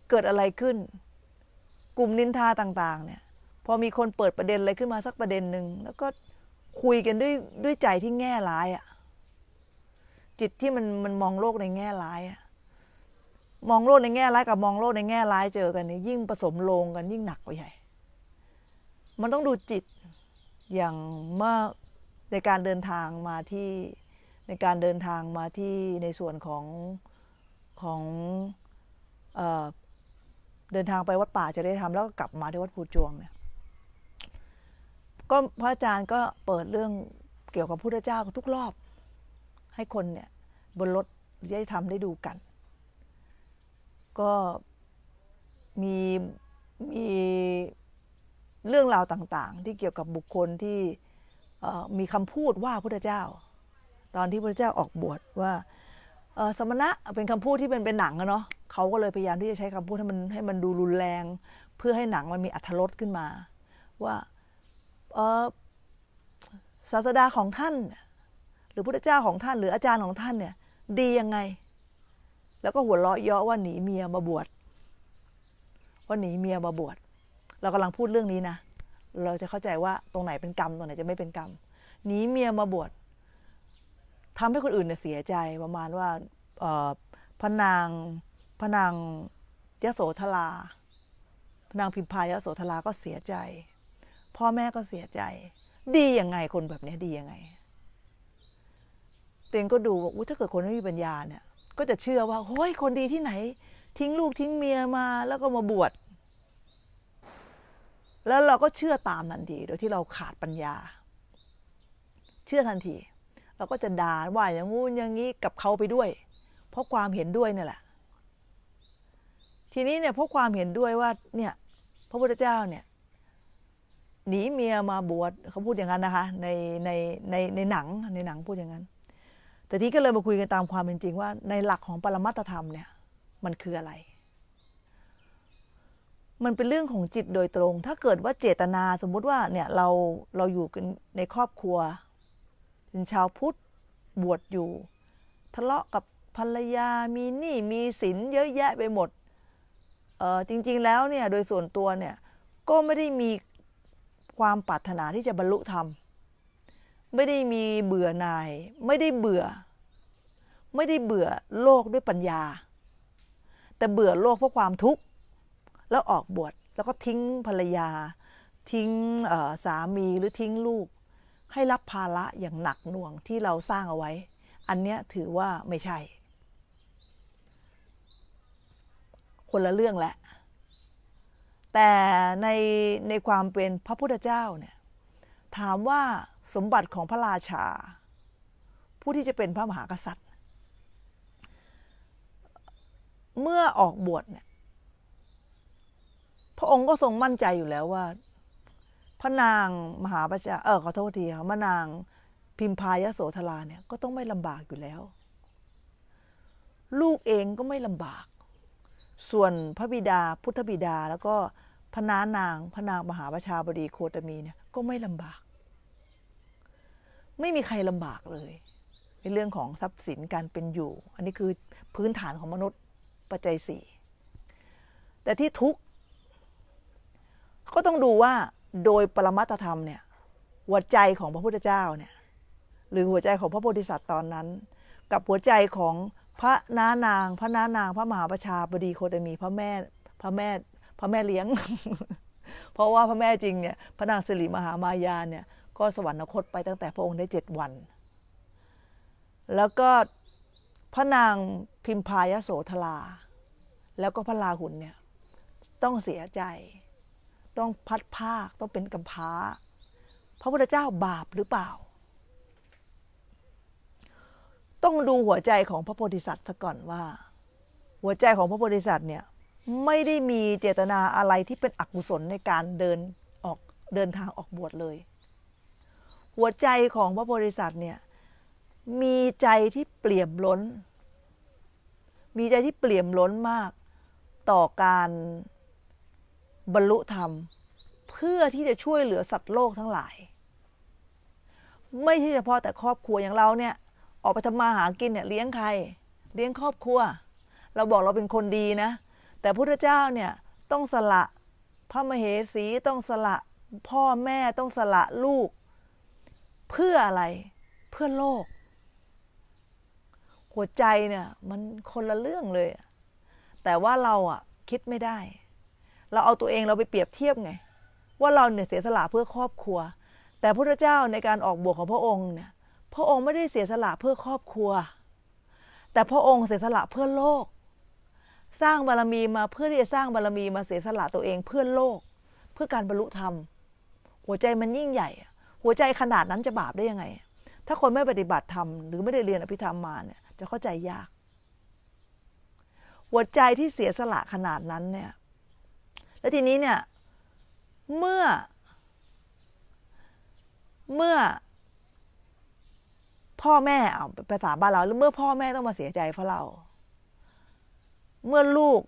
เกิดอะไรขึ้น กลุ่มนินทาต่าง ๆเนี่ยพอมีคนเปิดประเด็นอะไรขึ้นมาสักประเด็นหนึ่งแล้วก็คุยกันด้วยด้วยใจที่แง่ร้ายอะจิตที่มันมันมองโลกในแง่ร้ายอะมองโลกในแง่ร้าย กับมองโลกในแง่ร้ายเจอกัน นี่ยิ่งผสมลงกันยิ่งหนักกว่าใหญ่ มันต้องดูจิตอย่างเมื่อในการเดินทางมาที่ในการเดินทางมาที่ในส่วนของของเเดินทางไปวัดป่าจะได้ทำแล้วก็กลับมาที่วัดภูจวงเนี่ยก็พระอาจารย์ก็เปิดเรื่องเกี่ยวกับพุทธเจ้าทุกรอบให้คนเนี่ย บนรถได้ทำได้ดูกัน ก็มีมีเรื่องราวต่างๆ ที่เกี่ยวกับบุคคลที่มีคำพูดว่าพุทธเจ้า ตอนที่พระเจ้าออกบวชว่าสมณะเป็นคำพูดที่เป็นเป็นหนังอะเนาะเขาก็เลยพยายามที่จะใช้คำพูดให้มันให้มันดูรุนแรง เพื่อให้หนังมันมีอัธรสขึ้นมา ว่าศาสดาของท่าน หรือพระเจ้าของท่าน หรืออาจารย์ของท่านเนี่ยดียังไง แล้วก็หัวเราะเยาะว่าหนีเมียมาบวชว่าหนีเมียมาบวชเรากำลังพูดเรื่องนี้นะเราจะเข้าใจว่าตรงไหนเป็นกรรมตรงไหนจะไม่เป็นกรรมหนีเมียมาบวชทำให้คนอื่นเนี่ยเสียใจประมาณว่าพระนางพระนางยโสธราพระนางพิมพายโสธราก็เสียใจพ่อแม่ก็เสียใจ ดียังไงคนแบบนี้ดียังไงเตียงก็ดูว่าถ้าเกิดคนไม่มีปัญญาเนี่ย ก็จะเชื่อว่าโฮ้ยคนดีที่ไหน ทิ้งลูกทิ้งเมียมาแล้วก็มาบวช แล้วเราก็เชื่อตามทันทีโดยที่เราขาดปัญญา เชื่อทันที เราก็จะด่าว่าอย่างงู้นอย่างนี้กับเขาไปด้วย เพราะความเห็นด้วยนี่แหละ ทีนี้เนี่ยเพราะความเห็นด้วยว่าเนี่ย พระพุทธเจ้าเนี่ยหนีเมียมาบวชเขาพูดอย่างนั้นนะคะ ในในในในหนังในหนังพูดอย่างนั้น แต่ที่ก็เลยมาคุยกันตามความเป็นจริงว่า ในหลักของปรมัตธรรมเนี่ยมันคืออะไร มันเป็นเรื่องของจิตโดยตรง ถ้าเกิดว่าเจตนาสมมุติว่าเนี่ยเราเราอยู่กันในครอบครัวเป็นชาวพุทธบวชอยู่ ทะเลาะกับภรรยามีหนี้มีสินเยอะแยะไปหมด จริง ๆ แล้วเนี่ย โดยส่วนตัวเนี่ยก็ไม่ได้มีความปรารถนาที่จะบรรลุธรรม ไม่ได้มีเบื่อหน่ายไม่ได้เบื่อ ไม่ได้เบื่อโลกด้วยปัญญา แต่เบื่อโลกเพราะความทุกข์แล้วออกบวชแล้วก็ทิ้งภรรยา ทิ้งสามีหรือทิ้งลูก ให้รับภาระอย่างหนักหน่วงที่เราสร้างเอาไว้ อันนี้ถือว่าไม่ใช่คนละเรื่องแหละแต่ในในความเป็นพระพุทธเจ้าเนี่ย ถามว่าสมบัติของพระราชา ผู้ที่จะเป็นพระมหากษัตริย์เมื่อออกบวชเนี่ย พระองค์ก็ทรงมั่นใจอยู่แล้วว่า พระนางมหาประชาเออขอโทษทีค่ะพระนางพิมพายโสธราเนี่ยก็ต้องไม่ลำบากอยู่แล้ว ลูกเองก็ไม่ลำบากส่วนพระบิดาพุทธบิดาแล้วก็พระนานางพระนาง มหาประชาบดีโคตมีเนี่ยก็ไม่ลำบาก ไม่มีใครลำบากเลยในเรื่องของทรัพย์สินการเป็นอยู่ อันนี้คือพื้นฐานของมนุษย์ปัจจัยสี่แต่ที่ทุกข์ ก็ต้องดูว่าโดยปรมัตธรรมเนี่ย หัวใจของพระพุทธเจ้าเนี่ยหรือหัวใจของพระโพธิสัตว์ตอนนั้น กับหัวใจของพระน้านาง พระน้านาง พระมหาประชาบดีโคตมีพระแม่พระแม่พระแม่เลี้ยง เพราะว่าพระแม่จริงเนี่ย พระนางสิริมหามายาเนี่ย ก็สวรรคตไปตั้งแต่พระองค์ได้เจ็ดวัน แล้วก็พระนางพิมพายโสธรา แล้วก็พระราหุลเนี่ย ต้องเสียใจ ต้องพัดภาคต้องเป็นกัมพาพระพุทธเจ้าบาปหรือเปล่าต้องดูหัวใจของพระโพธิสัตว์ซะก่อนว่า หัวใจของพระโพธิสัตว์เนี่ยไม่ได้มีเจตนาอะไรที่เป็นอกุศลในการเดินออกเดินทางออกบวชเลย หัวใจของพระโพธิสัตว์เนี่ยมีใจที่เปลี่ยมล้น มีใจที่เปลี่ยมล้นมากต่อการบรรลุธรรมเพื่อที่จะช่วยเหลือสัตว์โลกทั้งหลาย ไม่ใช่เฉพาะแต่ครอบครัวอย่างเราเนี่ยออกไปทำมาหากินเนี่ยเลี้ยงใครเลี้ยงครอบครัวเราบอกเราเป็นคนดีนะ แต่พระเจ้าเนี่ยต้องสละพระมเหสีต้องสละพ่อแม่ต้องสละลูก เพื่ออะไรเพื่อโลกหัวใจเนี่ยมันคนละเรื่องเลยแต่ว่าเราอะคิดไม่ได้ เราเอาตัวเองเราไปเปรียบเทียบไงว่าเราเนี่ยเสียสละเพื่อครอบครัว แต่พระเจ้าในการออกบวชของพระองค์เนี่ยพระองค์ไม่ได้เสียสละเพื่อครอบครัว แต่พระองค์เสียสละเพื่อโลก สร้างบารมีมาเพื่อที่จะสร้างบารมีมาเสียสละตัวเองเพื่อโลก เพื่อการบรรลุธรรม หัวใจมันยิ่งใหญ่ หัวใจขนาดนั้นจะบาปได้ยังไง ถ้าคนไม่ปฏิบัติธรรมหรือไม่ได้เรียนอภิธรรมมาเนี่ย จะเข้าใจยาก หัวใจที่เสียสละขนาดนั้นเนี่ย แล้วทีนี้เนี่ย เมื่อเมื่อพ่อแม่เอาภาษาบ้านเราเมื่อพ่อแม่ต้องมาเสียใจเพราะเรา เมื่อลูก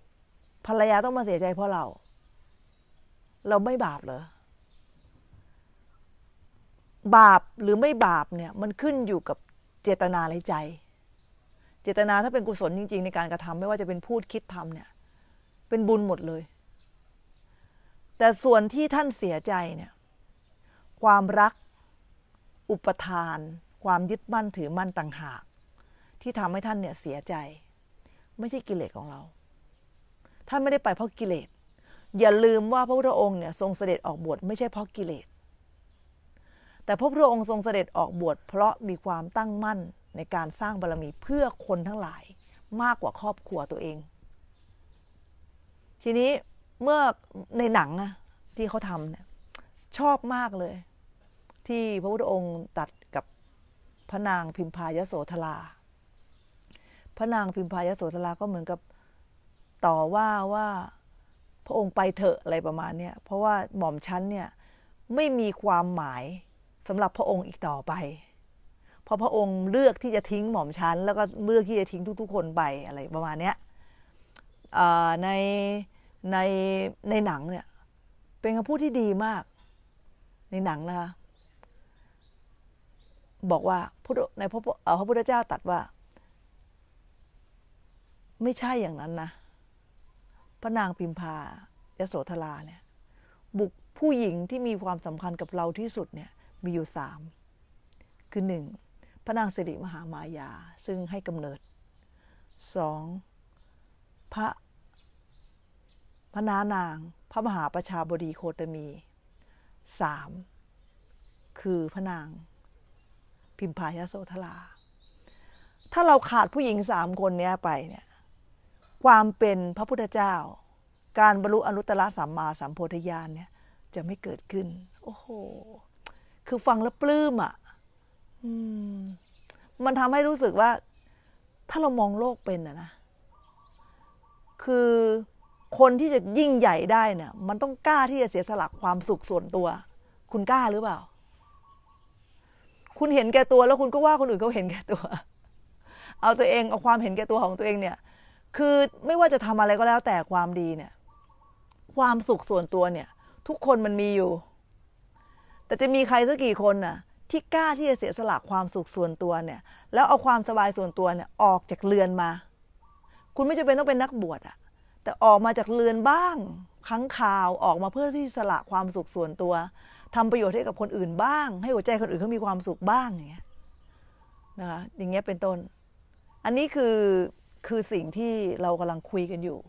ภรรยา ต้องมาเสียใจเพราะเรา เราไม่บาปเหรอบาปหรือไม่บาปเนี่ยมันขึ้นอยู่กับเจตนาในใจ เจตนาถ้าเป็นกุศลจริงๆ ในการกระทำไม่ว่าจะเป็นพูดคิดทำเนี่ยเป็นบุญหมดเลย แต่ส่วนที่ท่านเสียใจเนี่ย ความรักอุปทานความยึดมั่นถือมั่นต่างหากที่ทำให้ท่านเนี่ยเสียใจ ไม่ใช่กิเลสของเราท่านไม่ได้ไปเพราะกิเลส อย่าลืมว่าพระพุทธองค์เนี่ยทรงเสด็จออกบวชไม่ใช่เพราะกิเลส แต่พระพุทธองค์ทรงเสด็จออกบวชเพราะมีความตั้งมั่นในการสร้างบารมีเพื่อคนทั้งหลายมากกว่าครอบครัวตัวเอง ทีนี้เมื่อในหนังนะที่เขาทำเนี่ยชอบมากเลยที่พระพุทธองค์ตัดกับพระนางพิมพายโสธรา พระนางพิมพายโสธราก็เหมือนกับต่อว่าว่าพระองค์ไปเถอะอะไรประมาณเนี้ย เพราะว่าหม่อมชั้นเนี่ย ไม่มีความหมายสำหรับพระองค์อีกต่อไป เพราะพระองค์เลือกที่จะทิ้งหม่อมชั้นแล้วก็เลือกที่จะทิ้งทุกๆคนไปอะไรประมาณเนี้ยใน ใน ในหนังเนี่ย เป็นคำพูดที่ดีมาก ในหนังนะคะบอกว่าพในพระพระพุทธเจ้าตัดว่า ไม่ใช่อย่างนั้นนะ พระนางพิมพายโสธราเนี่ย บุคผู้หญิงที่มีความสำคัญกับเราที่สุดเนี่ยมีอยู่สาม คือหนึ่งพระนางสิริมหามายา ซึ่งให้กำเนิด สองพระ พระนานาง พระมหาประชาบดีโคตมี สามคือพระนางพิมพายโสธราถ้าเราขาดผู้หญิงสามคนนี้ไปเนี่ย ความเป็นพระพุทธเจ้า การบรรลุอนุตตรสัมมาสัมโพธิญาณเนี่ย จะไม่เกิดขึ้น โอ้โห คือฟังแล้วปลื้มอะ่ะมันทำให้รู้สึกว่า ถ้าเรามองโลกเป็นอะนะ คือคนที่จะยิ่งใหญ่ได้เนี่ย มันต้องกล้าที่จะเสียสละความสุขส่วนตัว คุณกล้าหรือเปล่าคุณเห็นแก่ตัวแล้วคุณก็ว่าคนอื่นเขาเห็นแก่ตัว เอาตัวเองเอาความเห็นแก่ตัวของตัวเองเนี่ย คือไม่ว่าจะทำอะไรก็แล้ว แต่ความดีเนี่ย ความสุขส่วนตัวเนี่ย ทุกคนมันมีอยู่ แต่จะมีใครสักกี่คนน่ะที่กล้าที่จะเสียสละความสุขส่วนตัวเนี่ย แล้วเอาความสบายส่วนตัวเนี่ยออกจากเรือนมา คุณไม่จำเป็นต้องเป็นนักบวชอะแต่ออกมาจากเรือนบ้างครั้งคราวออกมาเพื่อที่สละความสุขส่วนตัวทำประโยชน์ให้กับคนอื่นบ้างให้หัวใจคนอื่นเขามีความสุขบ้างอย่างเงี้ยนะคะอย่างเงี้ยเป็นต้นอันนี้คือคือสิ่งที่เรากำลังคุยกันอยู่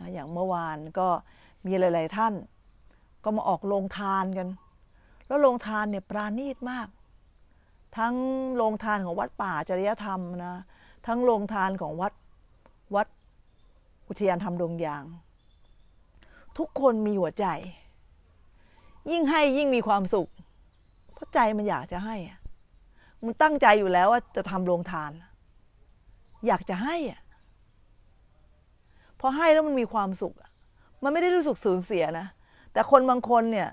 นะอย่างเมื่อวานก็มีหลาย ๆ ท่าน ก็มาออกโรงทานกัน แล้วโรงทานเนี่ยปราณีตมาก ทั้งโรงทานของวัดป่าจริยธรรมนะ ทั้งโรงทานของวัดวัดอุทยานธรรมดงยาง ทุกคนมีหัวใจยิ่งให้ยิ่งมีความสุข เพราะใจมันอยากจะให้ มันตั้งใจอยู่แล้วว่าจะทำโรงทาน อยากจะให้พอให้แล้วมันมีความสุขมันไม่ได้รู้สึกสูญเสียนะ แต่คนบางคนเนี่ย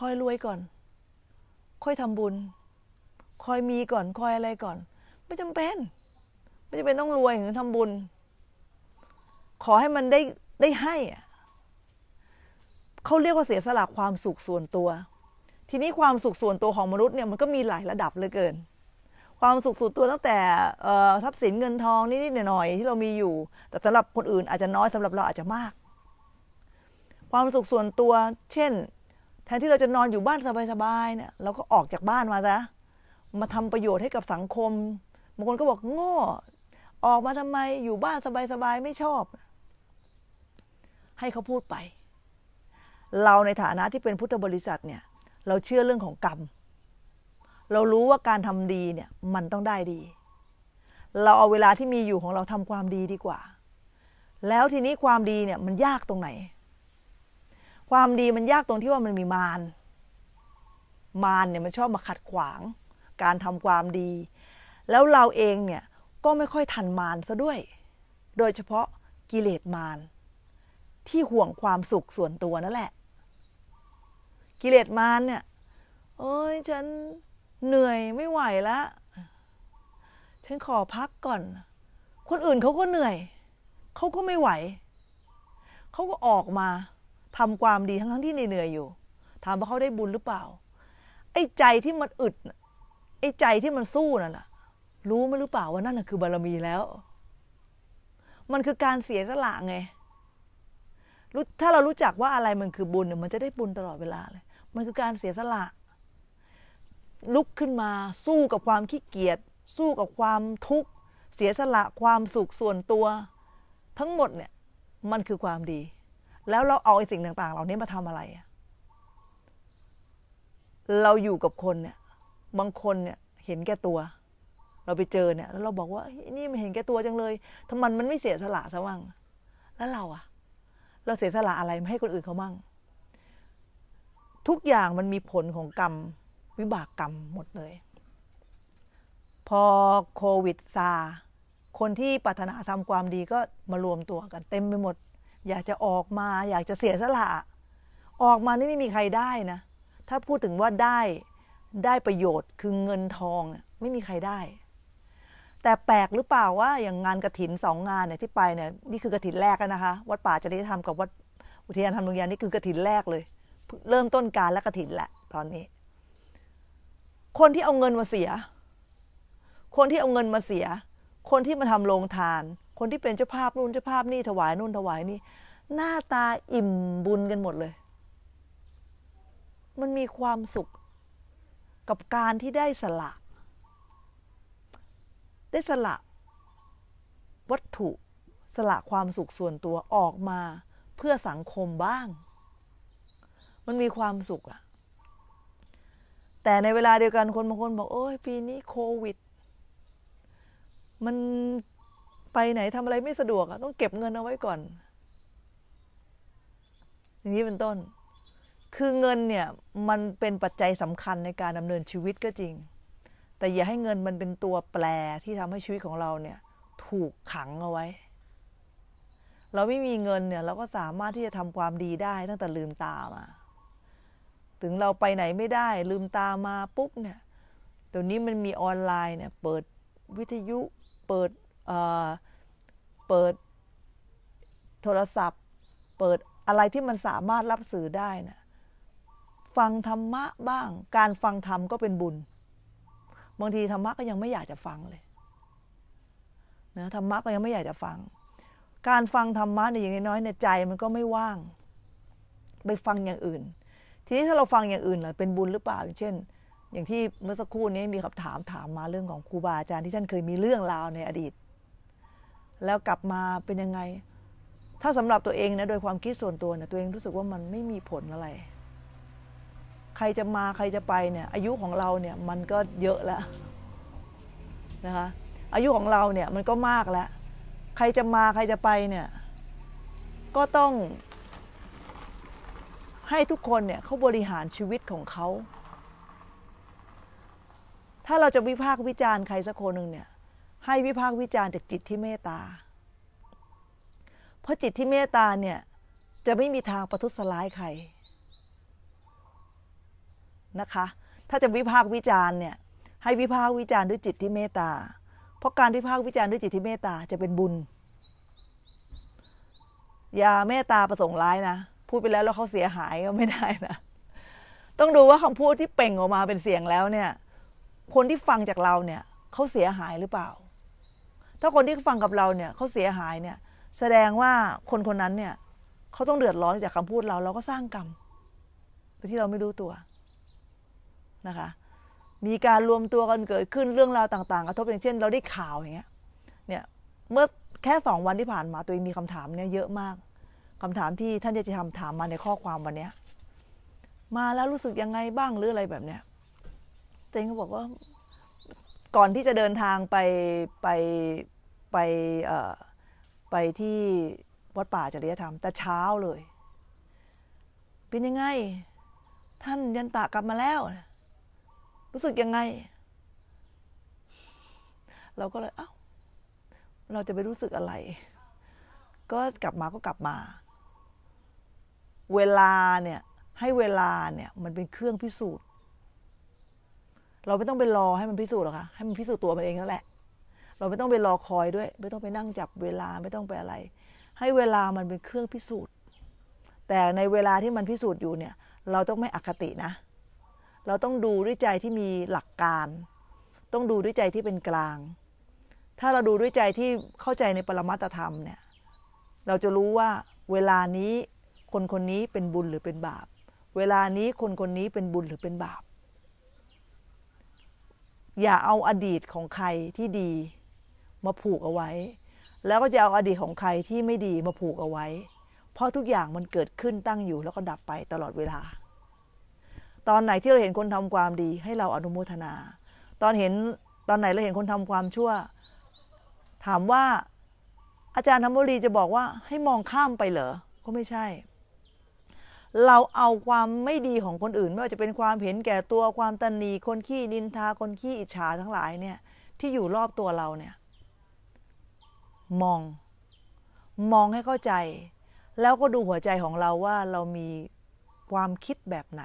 ค่อยรวยก่อน ค่อยทำบุญ ค่อยมีก่อน ค่อยอะไรก่อน ไม่จำเป็น ไม่จำเป็นต้องรวยหรือทำบุญ ขอให้มันได้ได้ให้อะเขาเรียกว่าเสียสละความสุขส่วนตัว ทีนี้ความสุขส่วนตัวของมนุษย์เนี่ยมันก็มีหลายระดับเลยเกิน ความสุขส่วนตัวตั้งแต่ทรัพย์สินเงินทองนิดๆหน่อยๆที่เรามีอยู่ แต่สำหรับคนอื่นอาจจะน้อยสำหรับเราอาจจะมาก ความสุขส่วนตัว เช่น แทนที่เราจะนอนอยู่บ้านสบายๆเนี่ยเราก็ออกจากบ้านมาซะ มาทำประโยชน์ให้กับสังคมบางคนก็บอกโง่ออกมาทำไมอยู่บ้านสบายๆไม่ชอบ ให้เขาพูดไปเราในฐานะที่เป็นพุทธบริษัทเนี่ยเราเชื่อเรื่องของกรรม เรารู้ว่าการทำดีเนี่ยมันต้องได้ดี เราเอาเวลาที่มีอยู่ของเราทำความดีดีกว่า แล้วทีนี้ความดีเนี่ยมันยากตรงไหน ความดีมันยากตรงที่ว่ามันมีมารมารเนี่ยมันชอบมาขัดขวาง การทำความดี แล้วเราเองเนี่ยก็ไม่ค่อยทันมารซะด้วย โดยเฉพาะกิเลสมารที่ห่วงความสุขส่วนตัวนั่นแหละ กิเลสมารเนี่ย โอ้ยฉันเหนื่อยไม่ไหวแล้วฉันขอพักก่อน คนอื่นเขาก็เหนื่อย เขาก็ไม่ไหวเขาก็ออกมาทำความดีทั้งทั้งที่เหนื่อยอยู่ ถามว่าเขาได้บุญหรือเปล่า ไอ้ใจที่มันอึดไอ้ใจที่มันสู้นั่นน่ะรู้ไหมหรือเปล่าว่านั่นะคือ บารมีแล้ว มันคือการเสียสละไงถ้าเรารู้จักว่าอะไรมันคือบุญมันจะได้บุญตลอดเวลาเลย มันคือการเสียสละ ลุกขึ้นมาสู้กับความขี้เกียจสู้กับความทุกข์เสียสละความสุขส่วนตัว ทั้งหมดเนี่ยมันคือความดี แล้วเราเอาไอ้สิ่งต่างๆเหล่านี้มาทำอะไรเราอยู่กับคนเนี่ย บางคนเนี่ยเห็นแก่ตัว เราไปเจอเนี่ยแล้วเราบอกว่านี่มันเห็นแก่ตัวจังเลยทำไมมันไม่เสียสละซะว่าง แล้วเราอะเราเสียสละอะไรไม่ให้คนอื่นเขามั่ง ทุกอย่างมันมีผลของกรรม วิบากกรรมหมดเลย พอโควิดซา คนที่ปรารถนาทำความดีก็มารวมตัวกัน เต็มไปหมด อยากจะออกมาอยากจะเสียสละ ออกมานี่ไม่มีใครได้นะ ถ้าพูดถึงว่าได้ได้ประโยชน์คือเงินทองไม่มีใครได้แต่แปลกหรือเปล่าว่าอย่างงานกระถินสองงานเนี่ยที่ไปเนี่ยนี่คือกระถินแรกนะคะวัดป่าจริยธรรมกับวัดอุทยานธรรมนุยานนี่คือกระถินแรกเลย เริ่มต้นการและกระถินแหละ ตอนนี้ คนที่เอาเงินมาเสีย คนที่เอาเงินมาเสีย คนที่มาทำโรงทาน คนที่เป็นเจ้าภาพนู่นเจ้าภาพนี่ถวายนู่นถวายนี่ หน้าตาอิ่มบุญกันหมดเลย มันมีความสุขกับการที่ได้สละได้สละวัตถุสละความสุขส่วนตัวออกมาเพื่อสังคมบ้าง มันมีความสุขอะแต่ในเวลาเดียวกันคนบางคนบอกโอ้ยปีนี้โควิด มันไปไหนทำอะไรไม่สะดวกอะต้องเก็บเงินเอาไว้ก่อน อย่างนี้เป็นต้น คือเงินเนี่ย มันเป็นปัจจัยสำคัญในการดำเนินชีวิตก็จริงแต่อย่าให้เงินมันเป็นตัวแปรที่ทำให้ชีวิตของเราเนี่ยถูกขังเอาไว้ เราไม่มีเงินเนี่ยเราก็สามารถที่จะทำความดีได้ตั้งแต่ลืมตามา ถึงเราไปไหนไม่ได้ ลืมตามาปุ๊บเนี่ยตัวนี้มันมีออนไลน์เนี่ยเปิดวิทยุเปิดเเปิดโทรศัพท์ เปิดอะไรที่มันสามารถรับสื่อได้นะฟังธรรมะบ้างการฟังธรรม ก็เป็นบุญบางทีธรรมะก็ยังไม่อยากจะฟังเลยนะธรรมะก็ยังไม่อยากจะฟัง การฟังธรรมะเนี่ยอย่างน้อยเนี่ยใจมันก็ไม่ว่าง ไปฟังอย่างอื่น ทีนี้ถ้าเราฟังอย่างอื่นล่ะเป็นบุญหรือเปล่าอย่างเช่น อย่างที่เมื่อสักครู่นี้มีคำถามถามมาเรื่องของครูบาอาจารย์ที่ท่านเคยมีเรื่องราวในอดีต แล้วกลับมาเป็นยังไง ถ้าสำหรับตัวเองนะโดยความคิดส่วนตัวเนี่ยตัวเองรู้สึกว่ามันไม่มีผลอะไรใครจะมาใครจะไปเนี่ยอายุของเราเนี่ยมันก็เยอะแล้วนะคะอายุของเราเนี่ยมันก็มากแล้ว ใครจะมาใครจะไปเนี่ย ก็ต้องให้ทุกคนเนี่ยเขาบริหารชีวิตของเขา ถ้าเราจะวิพากษ์วิจารณ์ใครสักคนหนึ่งเนี่ย ให้วิพากษ์วิจารณ์จากจิตที่เมตตา เพราะจิตที่เมตตาเนี่ย จะไม่มีทางประทุษร้ายใครนะคะถ้าจะวิพากษ์วิจารณ์เนี่ย ให้วิพากษ์วิจารณ์ด้วยจิตที่เมตตา เพราะการวิพากษ์วิจารณ์ด้วยจิตที่เมตตาจะเป็นบุญ อย่าเมตตาประสงค์ร้ายนะพูดไปแล้วแล้วเขาเสียหายก็ไม่ได้นะต้องดูว่าคำพูดที่เป่งออกมาเป็นเสียงแล้วเนี่ย คนที่ฟังจากเราเนี่ย เขาเสียหายหรือเปล่า ถ้าคนที่ฟังกับเราเนี่ย เขาเสียหายเนี่ย แสดงว่าคนคนนั้นเนี่ยเขาต้องเดือดร้อนจากคำพูดเราเราก็สร้างกรรมโดยที่เราไม่รู้ตัวนะคะมีการรวมตัวกันเกิดขึ้นเรื่องราวต่างๆกระทบอย่างเช่น เราได้ข่าวอย่างเงี้ยเนี่ยเมื่อแค่สองวันที่ผ่านมาตัวเองมีคำถามเนี่ยเยอะมาก คำถามที่ท่านจะทาถามมาในข้อความวันเนี้ย มาแล้วรู้สึกยังไงบ้างหรืออะไรแบบเนี้ยเจงก็บอกว่าก่อนที่จะเดินทางไปไปไปเอ่อไปที่วัดป่าจริยธรรม แต่เช้าเลย เป็นยังไง ท่านยันตะกลับมาแล้วรู้สึกยังไง เราก็เลย เอา้าเราจะไปรู้สึกอะไร ก็กลับมาก็กลับมา เวลาเนี่ย ให้เวลาเนี่ยมันเป็นเครื่องพิสูจน์ เราไม่ต้องไปรอให้มันพิสูจน์หรอกคะให้มันพิสูจน์ตัวมันเองนั่นแหละ เราไม่ต้องไปรอคอยด้วย ไม่ต้องไปนั่งจับเวลาไม่ต้องไปอะไร ให้เวลามันเป็นเครื่องพิสูจน์ แต่ในเวลาที่มันพิสูจน์อยู่เนี่ย เราต้องไม่อคตินะเราต้องดูด้วยใจที่มีหลักการ ต้องดูด้วยใจที่เป็นกลาง ถ้าเราดูด้วยใจที่เข้าใจในปรมัตธรรมเนี่ยเราจะรู้ว่าเวลานี้คนคนนี้เป็นบุญหรือเป็นบาป เวลานี้คนคนนี้เป็นบุญหรือเป็นบาป อย่าเอาอดีตของใครที่ดีมาผูกเอาไว้ แล้วก็จะเอาอดีตของใครที่ไม่ดีมาผูกเอาไว้ เพราะทุกอย่างมันเกิดขึ้นตั้งอยู่แล้วก็ดับไปตลอดเวลาตอนไหนที่เราเห็นคนทำความดีให้เราอนุโมทนา ตอนเห็นตอนไหนเราเห็นคนทำความชั่ว ถามว่าอาจารย์ธรรมบุรีจะบอกว่าให้มองข้ามไปเหรอ ก็ไม่ใช่ เราเอาความไม่ดีของคนอื่นไม่ว่าจะเป็นความเห็นแก่ตัว ความตันนีคนขี้นินทา คนขี้อิจฉาทั้งหลายเนี่ยที่อยู่รอบตัวเราเนี่ย มอง มองให้เข้าใจ แล้วก็ดูหัวใจของเราว่าเรามีความคิดแบบไหน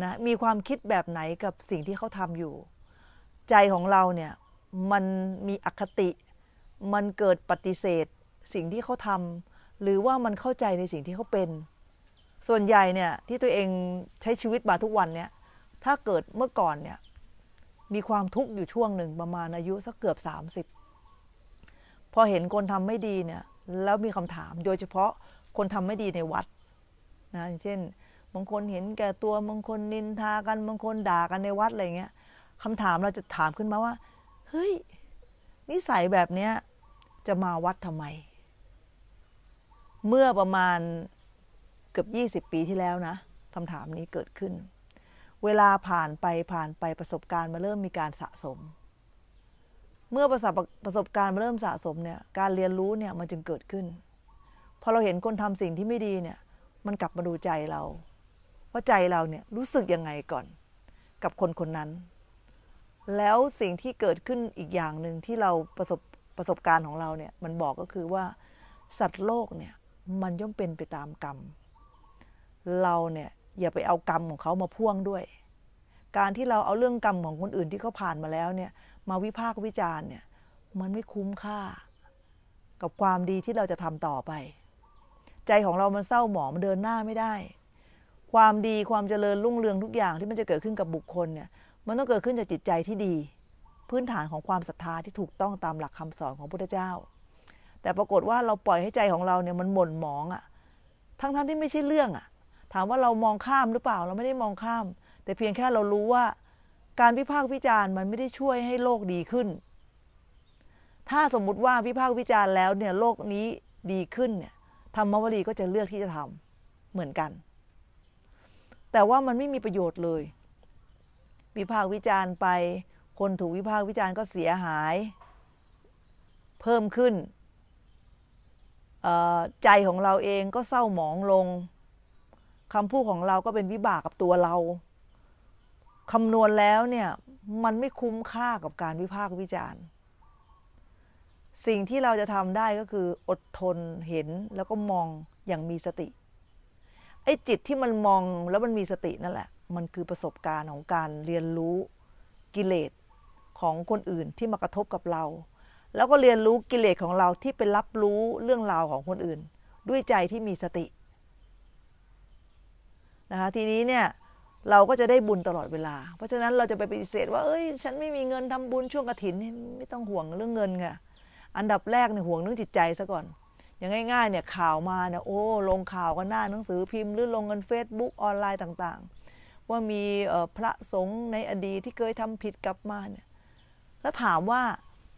นะมีความคิดแบบไหนกับสิ่งที่เขาทำอยู่ ใจของเราเนี่ยมันมีอคติ มันเกิดปฏิเสธสิ่งที่เขาทำหรือว่ามันเข้าใจในสิ่งที่เขาเป็น ส่วนใหญ่เนี่ยที่ตัวเองใช้ชีวิตมาทุกวันเนี่ยถ้าเกิดเมื่อก่อนเนี่ย มีความทุกข์อยู่ช่วงหนึ่งประมาณอายุสักเกือบ30 พอเห็นคนทำไม่ดีเนี่ย แล้วมีคำถามโดยเฉพาะคนทำไม่ดีในวัดนะเช่นบางคนเห็นแก่ตัวบางคนนินทากันบางคนด่ากันในวัดอะไรเงี้ยคำถามเราจะถามขึ้นมาว่า เฮ้ย นิสัยแบบเนี้ยจะมาวัดทำไม เมื่อประมาณเกือบ20 ปีที่แล้วนะคำถามนี้เกิดขึ้น เวลาผ่านไปผ่านไปประสบการณ์มาเริ่มมีการสะสม เมื่อประสบประสบการณ์มาเริ่มสะสมเนี่ย การเรียนรู้เนี่ยมันจึงเกิดขึ้น พอเราเห็นคนทำสิ่งที่ไม่ดีเนี่ย มันกลับมาดูใจเราว่าใจเราเนี่ยรู้สึกยังไงก่อน กับคนคนนั้น แล้วสิ่งที่เกิดขึ้นอีกอย่างหนึ่งที่เราประสบประสบการณ์ของเราเนี่ยมันบอกก็คือว่า สัตว์โลกเนี่ยมันย่อมเป็นไปตามกรรม เราเนี่ยอย่าไปเอากรรมของเขามาพ่วงด้วย การที่เราเอาเรื่องกรรมของคนอื่นที่เขาผ่านมาแล้วเนี่ยมาวิพากษ์วิจารณ์เนี่ยมันไม่คุ้มค่า กับความดีที่เราจะทำต่อไป ใจของเรามันเศร้าหมองมันเดินหน้าไม่ได้ความดีความเจริญรุ่งเรืองทุกอย่างที่มันจะเกิดขึ้นกับบุคคลเนี่ย มันต้องเกิดขึ้นจากจิตใจที่ดี พื้นฐานของความศรัทธาที่ถูกต้องตามหลักคำสอนของพุทธเจ้า แต่ปรากฏว่าเราปล่อยให้ใจของเราเนี่ยมันหม่นหมองอะ่ะ ทั้งๆทที่ไม่ใช่เรื่องอะ่ะ ถามว่าเรามองข้ามหรือเปล่าเราไม่ได้มองข้าม แต่เพียงแค่เรารู้ว่า การวิพากษ์วิจารณ์มันไม่ได้ช่วยให้โลกดีขึ้น ถ้าสมมุติว่าวิพากษ์วิจารณ์แล้วเนี่ยโลกนี้ดีขึ้นเนี่ยธรรมวรีก็จะเลือกที่จะทำเหมือนกันแต่ว่ามันไม่มีประโยชน์เลย วิพากษ์วิจารณ์ไป คนถูกวิพากษ์วิจารณ์ก็เสียหาย เพิ่มขึ้นใจของเราเองก็เศร้าหมองลงคำพูดของเราก็เป็นวิบากกับตัวเราคำนวณแล้วเนี่ย มันไม่คุ้มค่ากับการวิพากษ์วิจารณ์ สิ่งที่เราจะทำได้ก็คืออดทนเห็นแล้วก็มองอย่างมีสติไอ้จิตที่มันมองแล้วมันมีสตินั่นแหละ มันคือประสบการณ์ของการเรียนรู้กิเลสของคนอื่นที่มากระทบกับเรา แล้วก็เรียนรู้กิเลสของเราที่ไปรับรู้เรื่องราวของคนอื่น ด้วยใจที่มีสตินะคะทีนี้เนี่ยเราก็จะได้บุญตลอดเวลา เพราะฉะนั้นเราจะไปปฏิเสธว่าเอ้ยฉันไม่มีเงินทำบุญช่วงกระถินไม่ต้องห่วงเรื่องเงินค่ะอันดับแรกเนี่ยห่วงเรื่องจิตใจซะก่อนอย่างง่าย ๆเนี่ยข่าวมาเนี่ยโอ้ลงข่าวกันหน้าหนังสือพิมพ์หรือลงกันเฟซบุ๊กออนไลน์ต่างๆ ว่ามีพระสงฆ์ในอดีตที่เคยทำผิดกลับมาเนี่ย แล้วถามว่า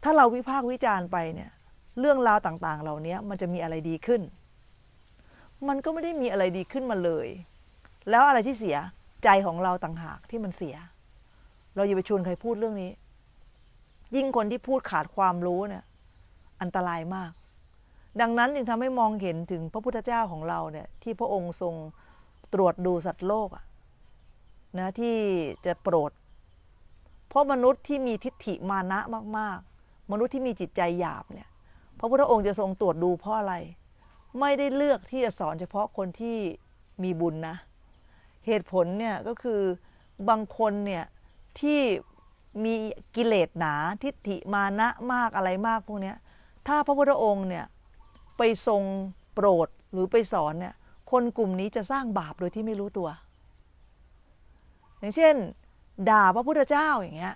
ถ้าเราวิพากษ์วิจารณ์ไปเนี่ย เรื่องราวต่างๆเหล่านี้มันจะมีอะไรดีขึ้น มันก็ไม่ได้มีอะไรดีขึ้นมาเลย แล้วอะไรที่เสียใจของเราต่างหากที่มันเสีย เราอย่าไปชวนใครพูดเรื่องนี้ ยิ่งคนที่พูดขาดความรู้เนี่ย อันตรายมากดังนั้นจึงทำให้มองเห็นถึงพระพุทธเจ้าของเราเนี่ย ที่พระองค์ทรงตรวจดูสัตว์โลกนะที่จะโปรด เพราะมนุษย์ที่มีทิฏฐิมานะ มาก ๆ มนุษย์ที่มีจิตใจ หยาบเนี่ย พระพุทธองค์จะทรงตรวจดูเพราะอะไร ไม่ได้เลือกที่จะสอนเฉพาะคนที่มีบุญนะ เหตุผลเนี่ยก็คือบางคนเนี่ยที่มีกิเลสหนาทิฏฐิมานะมากอะไรมากพวกนี้ถ้าพระพุทธองค์เนี่ยไปทรงโปรดหรือไปสอนเนี่ย คนกลุ่มนี้จะสร้างบาปโดยที่ไม่รู้ตัว อย่างเช่น ด่าพระพุทธเจ้าอย่างเงี้ย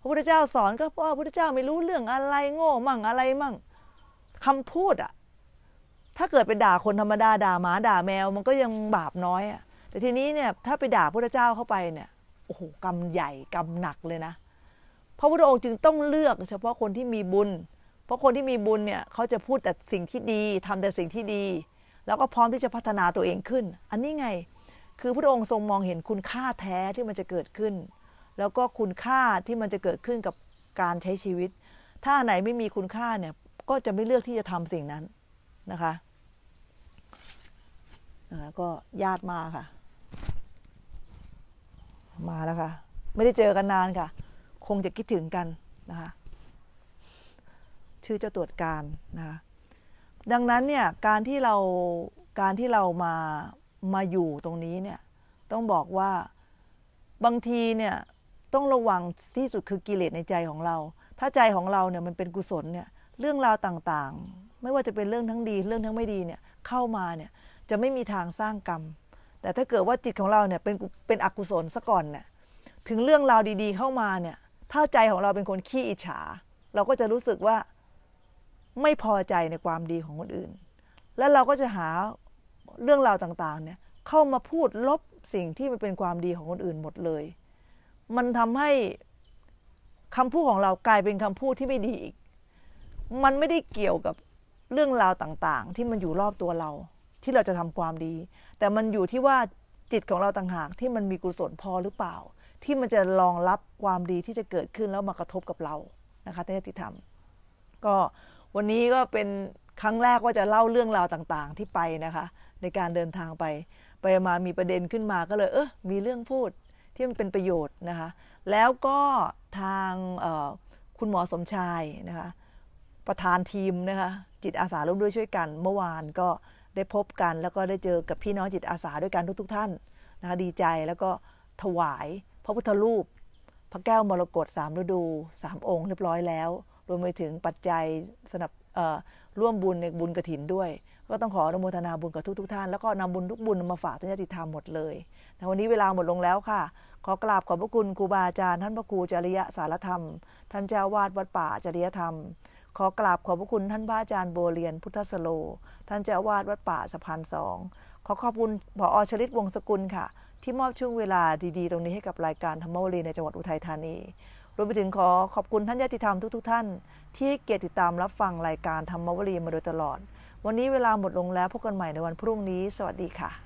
พระพุทธเจ้าสอนก็เพราะพระพุทธเจ้าไม่รู้เรื่องอะไรโง่ มั่งอะไรมั่ง คำพูดอะถ้าเกิดไปด่าคนธรรมดาด่าหมา ด่าแมวมันก็ยังบาปน้อยอะแต่ทีนี้เนี่ยถ้าไปด่าพระพุทธเจ้าเข้าไปเนี่ยโอ้โหกรรมใหญ่กรรมหนักเลยนะพระพุทธองค์จึงต้องเลือกเฉพาะคนที่มีบุญเพราะคนที่มีบุญเนี่ย เขาจะพูดแต่สิ่งที่ดี ทำแต่สิ่งที่ดี แล้วก็พร้อมที่จะพัฒนาตัวเองขึ้น อันนี้ไง คือพระองค์ทรงมองเห็นคุณค่าแท้ที่มันจะเกิดขึ้น แล้วก็คุณค่าที่มันจะเกิดขึ้นกับการใช้ชีวิต ถ้าไหนไม่มีคุณค่าเนี่ย ก็จะไม่เลือกที่จะทำสิ่งนั้นนะคะนะคะก็ญาติมาค่ะ มาแล้วค่ะไม่ได้เจอกันนานค่ะ คงจะคิดถึงกันนะคะชื่อเจ้าตรวจการนะคะดังนั้นเนี่ยการที่เรา การที่เรามา มาอยู่ตรงนี้เนี่ย ต้องบอกว่า บางทีเนี่ยต้องระวังที่สุดคือกิเลสในใจของเรา ถ้าใจของเราเนี่ยมันเป็นกุศลเนี่ย เรื่องราวต่าง ๆ ไม่ว่าจะเป็นเรื่องทั้งดีเรื่องทั้งไม่ดีเนี่ยเข้ามาเนี่ยจะไม่มีทางสร้างกรรม แต่ถ้าเกิดว่าจิตของเราเนี่ยเป็น เป็นอกุศลซะก่อนเนี่ย ถึงเรื่องราวดี ๆ เข้ามาเนี่ย ถ้าใจของเราเป็นคนขี้อิจฉา เราก็จะรู้สึกว่าไม่พอใจในความดีของคนอื่น แล้วเราก็จะหาเรื่องราวต่าง ๆ เนี่ยเข้ามาพูดลบสิ่งที่มันเป็นความดีของคนอื่นหมดเลย มันทำให้คำพูดของเรากลายเป็นคำพูดที่ไม่ดีอีก มันไม่ได้เกี่ยวกับเรื่องราวต่าง ๆ ที่มันอยู่รอบตัวเรา ที่เราจะทำความดี แต่มันอยู่ที่ว่าจิตของเราต่างหากที่มันมีกุศลพอหรือเปล่า ที่มันจะรองรับความดีที่จะเกิดขึ้นแล้วมากระทบกับเรา นะคะในนติธรรม ก็วันนี้ก็เป็นครั้งแรกว่าจะเล่าเรื่องราวต่างๆที่ไปนะคะในการเดินทางไปไปมามีประเด็นขึ้นมาก็เลยเออมีเรื่องพูดที่มันเป็นประโยชน์นะคะแล้วก็ทางคุณหมอสมชายนะคะประธานทีมนะคะจิตอาสาร่วมด้วยช่วยกัน เมื่อวานก็ได้พบกัน แล้วก็ได้เจอกับพี่น้องจิตอาสาด้วยกันทุก ๆ ท่านนะคะดีใจแล้วก็ถวาย พระพุทธรูป พระแก้วมรกตสามฤดูสามองค์เรียบร้อยแล้วรวมไปถึงปัจจัยสนับร่วมบุญในบุญกระถินด้วย ก็ต้องขออนุโมทนาบุญกับทุกทุกท่าน แล้วก็นำบุญทุกบุญมาฝากท่านญาติธรรมหมดเลยต่วันนี้เวลาหมดลงแล้วค่ะ ขอกราบขอบพระคุณครูบาอาจารย์ ท่านพระครูจริยสารธรรมท่านเจ้าวาดวัดป่าจริยธรรมขอกราบขอบพระคุณท่านพระอาจารย์โบเรียน พุทธสโล ท่านเจ้าวาดวัดป่าสะพานสองขอขอบคุณบออชลิตวงศกุลค่ะ ที่มอบช่วงเวลาดี ๆ ตรงนี้ให้กับรายการธรรมวลีในจังหวัดอุทัยธานีรวมไปถึงขอขอบคุณท่านญาติธรรมทุกๆทท่าน ที่เกียรติตามรับฟังรายการธรรมวลีมาโดยตลอด วันนี้เวลาหมดลงแล้วพบกันใหม่ในวันพรุ่งนี้ สวัสดีค่ะ